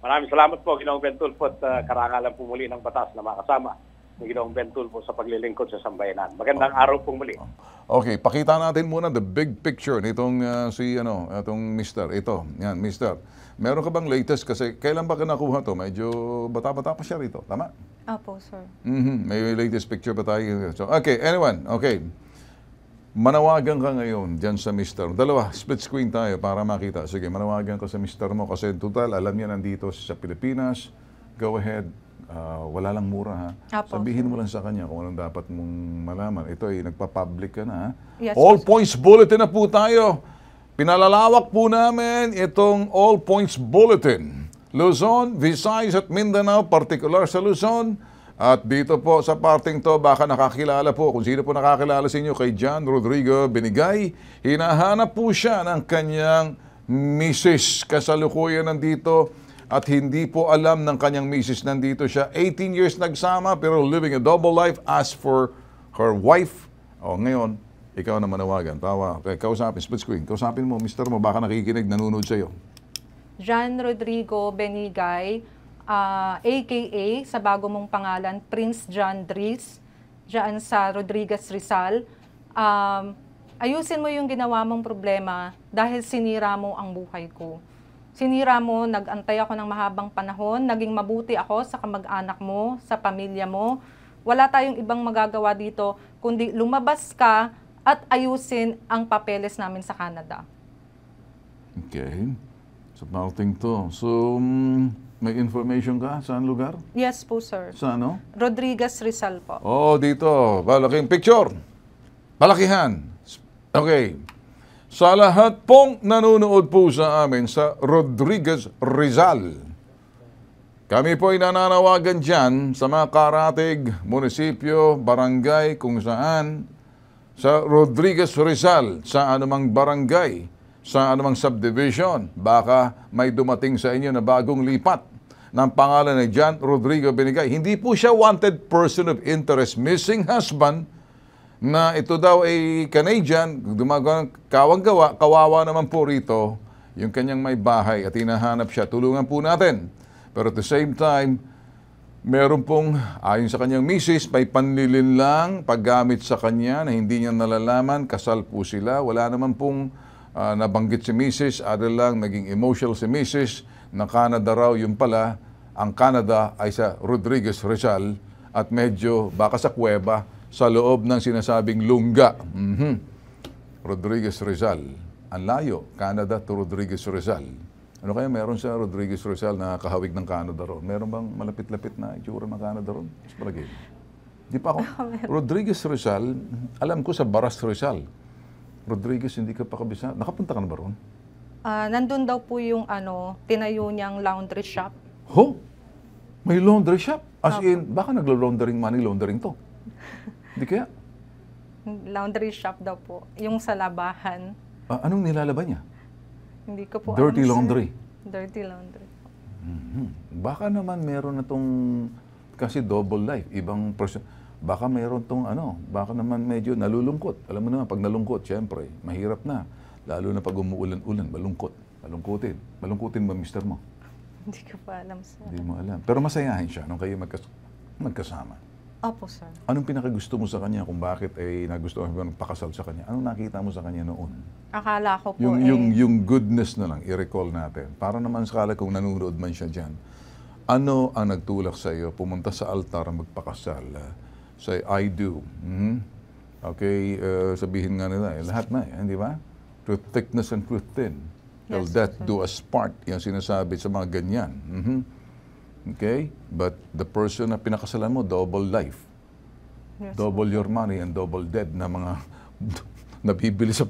Maraming salamat po, Ginoong Ben Tulfo, at uh, karangalan po muli ng batas na makasama ni Ginoong Ben po sa paglilingkod sa sambayanan. Magandang okay. araw po muli. Okay, pakita natin muna the big picture nitong uh, si ano, itong mister. Ito, yan, mister. Meron ka bang latest kasi kailan ba ka nakuha to? Medyo bata-bata pa siya rito, tama? Opo, sir. Mm -hmm. May latest picture pa tayo. So, okay, anyone, okay. Manawagan ka ngayon dyan sa mister. Dalawa, split screen tayo para makita. Sige, manawagan ka sa mister mo kasi total, alam niya nandito sa Pilipinas. Go ahead. Uh, wala lang mura ha. Apo. Sabihin mo lang sa kanya kung anong dapat mong malaman. Ito ay eh, nagpa-public ka na. Yes, All yes. points bulletin na po tayo. Pinalalawak po namin itong All Points Bulletin. Luzon, Visayas at Mindanao, particular sa Luzon, at dito po sa parting to, baka nakakilala po, kung sino po nakakilala sa inyo, kay John Rodrigo Binigay, hinahanap po siya ng kanyang misis. Kasalukuyan nandito at hindi po alam ng kanyang misis nandito siya. 18 years nagsama pero living a double life as for her wife. O oh, ngayon, ikaw na manawagan. Tawa, okay, kausapin, split screen. Kausapin mo, mister mo, baka nakikinig, nanonood sa'yo. John Rodrigo Benigay, uh, ah, AKA sa bago mong pangalan, Prince John Dries, dyan sa Rodriguez Rizal. Um, ayusin mo yung ginawa mong problema dahil sinira mo ang buhay ko. Sinira mo, nagantay ako ng mahabang panahon, naging mabuti ako sa kamag-anak mo, sa pamilya mo. Wala tayong ibang magagawa dito, kundi lumabas ka at ayusin ang papeles namin sa Canada. Okay. It's a melting to. So, um, may information ka? Saan lugar? Yes po, sir. Sa ano? Rodriguez Rizal po. Oh, dito. Malaking picture. Malakihan. Okay. Sa lahat pong nanonood po sa amin sa Rodriguez Rizal, kami po ay nananawagan dyan sa mga karatig, munisipyo, barangay, kung saan, sa Rodriguez Rizal, sa anumang barangay, sa anumang subdivision, baka may dumating sa inyo na bagong lipat ng pangalan ni John Rodrigo binigay. Hindi po siya wanted person of interest, missing husband, na ito daw ay Canadian, gumagawa ng kawang gawa, kawawa naman po rito yung kanyang may bahay at hinahanap siya. Tulungan po natin. Pero at the same time, meron pong, ayon sa kanyang misis, may panlilin lang paggamit sa kanya na hindi niya nalalaman, kasal po sila. Wala naman pong uh, nabanggit si misis, other lang naging emotional si misis ng Canada raw. Yung pala, ang Canada ay sa Rodriguez Rizal at medyo baka sa kuweba sa loob ng sinasabing lungga. Mm-hmm. Rodriguez Rizal. Ang layo, Canada to Rodriguez Rizal. Ano kaya meron sa Rodriguez Rizal na kahawig ng Canada ron? Meron bang malapit-lapit na itsura ng Canada ron? Mas palagay. Di pa ako. Rodriguez Rizal, alam ko sa Baras Rizal. Rodriguez, hindi ka pa kabisa. Nakapunta ka na ba ron? ah, nandun daw po yung ano, tinayo niyang laundry shop. Ho? May laundry shop? As in, baka naglo-laundering money laundering to. Hindi kaya? Laundry shop daw po. Yung sa labahan. Ah, anong nilalaba niya? Hindi ko po Dirty alam, sir. laundry. Dirty laundry. Mhm. Baka naman meron na tong kasi double life, ibang person. Baka meron tong ano, baka naman medyo nalulungkot. Alam mo naman, pag nalungkot, syempre, mahirap na. Lalo na pag umuulan-ulan, malungkot. Malungkotin. Malungkotin ba, mister mo? Hindi ko pa alam, sir. Hindi mo alam. Pero masayahin siya nung kayo magkas magkasama. Opo, sir. Anong pinakagusto mo sa kanya kung bakit ay eh, nagustuhan mo pakasal sa kanya? Anong nakita mo sa kanya noon? Akala ko po yung, eh... Yung, yung goodness na lang, i-recall natin. Para naman sa kala kung nanonood man siya dyan, ano ang nagtulak sa iyo pumunta sa altar magpakasal? Uh, say, I do. Mm-hmm. Okay, uh, sabihin nga nila, eh, lahat na eh, di ba? through thickness and through thin. Yes, death okay. do us part. Yung sinasabi sa mga ganyan. Mm-hmm. Okay? But the person na pinakasalan mo, double life. Yes. Double your money and double dead na mga nabibili sa...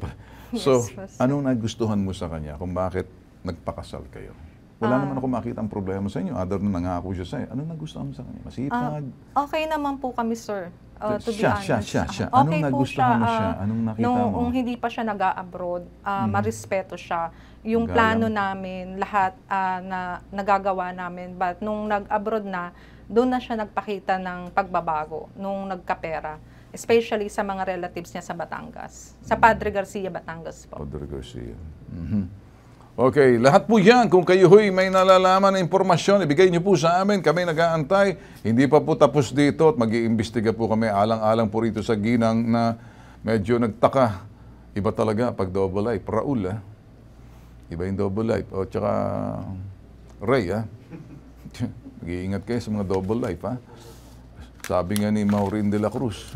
Yes, so, yes, anong nagustuhan mo sa kanya kung bakit nagpakasal kayo? Wala uh, naman ako makita ang problema sa inyo. Other na nangako siya sa'yo. Anong nagustuhan mo sa kanya? Masipag? Uh, okay naman po kami, sir. Uh, to siya, be honest. Siya, siya, siya. Okay Anong nagustuhan siya, mo siya? Anong nakita nung, mo? Nung hindi pa siya nag-abroad, uh, mm-hmm. marespeto siya. Yung Galang. plano namin, lahat uh, na nagagawa namin. But nung nag-abroad na, doon na siya nagpakita ng pagbabago nung nagkapera especially sa mga relatives niya sa Batangas. Sa mm-hmm. Padre Garcia, Batangas po. Padre Garcia. Mm-hmm. Okay, lahat po yan, kung kayo ho'y may nalalaman na impormasyon, ibigay niyo po sa amin. Kami nag-aantay. Hindi pa po tapos dito at mag-iimbestiga po kami alang-alang po rito sa ginang na medyo nagtaka. Iba talaga pag double life. Raul, ah. Iba yung double life. O, tsaka Ray, ah. Mag-iingat kayo sa mga double life, ah. Sabi nga ni Maureen de la Cruz,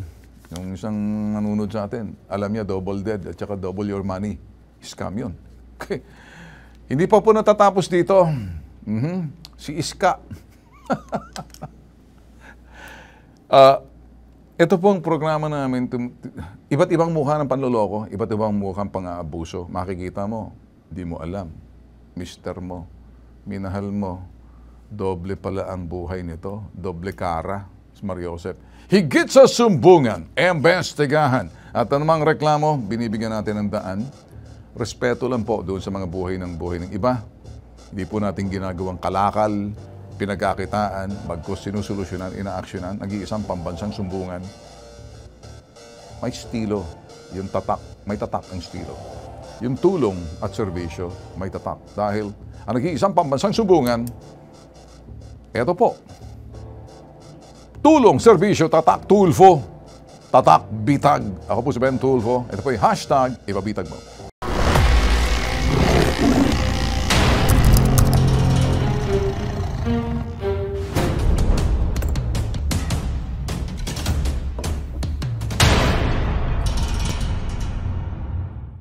yung isang nanunod sa atin, alam niya double dead at tsaka double your money. Scam yun. Okay. Hindi pa po natatapos dito. Mm-hmm. Si Iska. uh, ito po ang programa namin, iba't ibang mukha ng panloloko, iba't ibang mukha ng pang-aabuso. Makikita mo, di mo alam. Mister mo, minahal mo, doble pala ang buhay nito, doble kara, si Mario Joseph. Higit sa sumbungan, embestigahan, at anumang reklamo, binibigyan natin ng daan respeto lang po doon sa mga buhay ng buhay ng iba. Hindi po natin ginagawang kalakal, pinagkakitaan, bagkos sinusolusyonan, inaaksyonan, nag-iisang pambansang sumbungan. May estilo, yung tatak, may tatak ang estilo. Yung tulong at serbisyo, may tatak. Dahil ang nag-iisang pambansang sumbungan, eto po, tulong, serbisyo, tatak, tulfo, tatak, bitag. Ako po si Ben Tulfo. Ito po yung hashtag, ibabitag mo.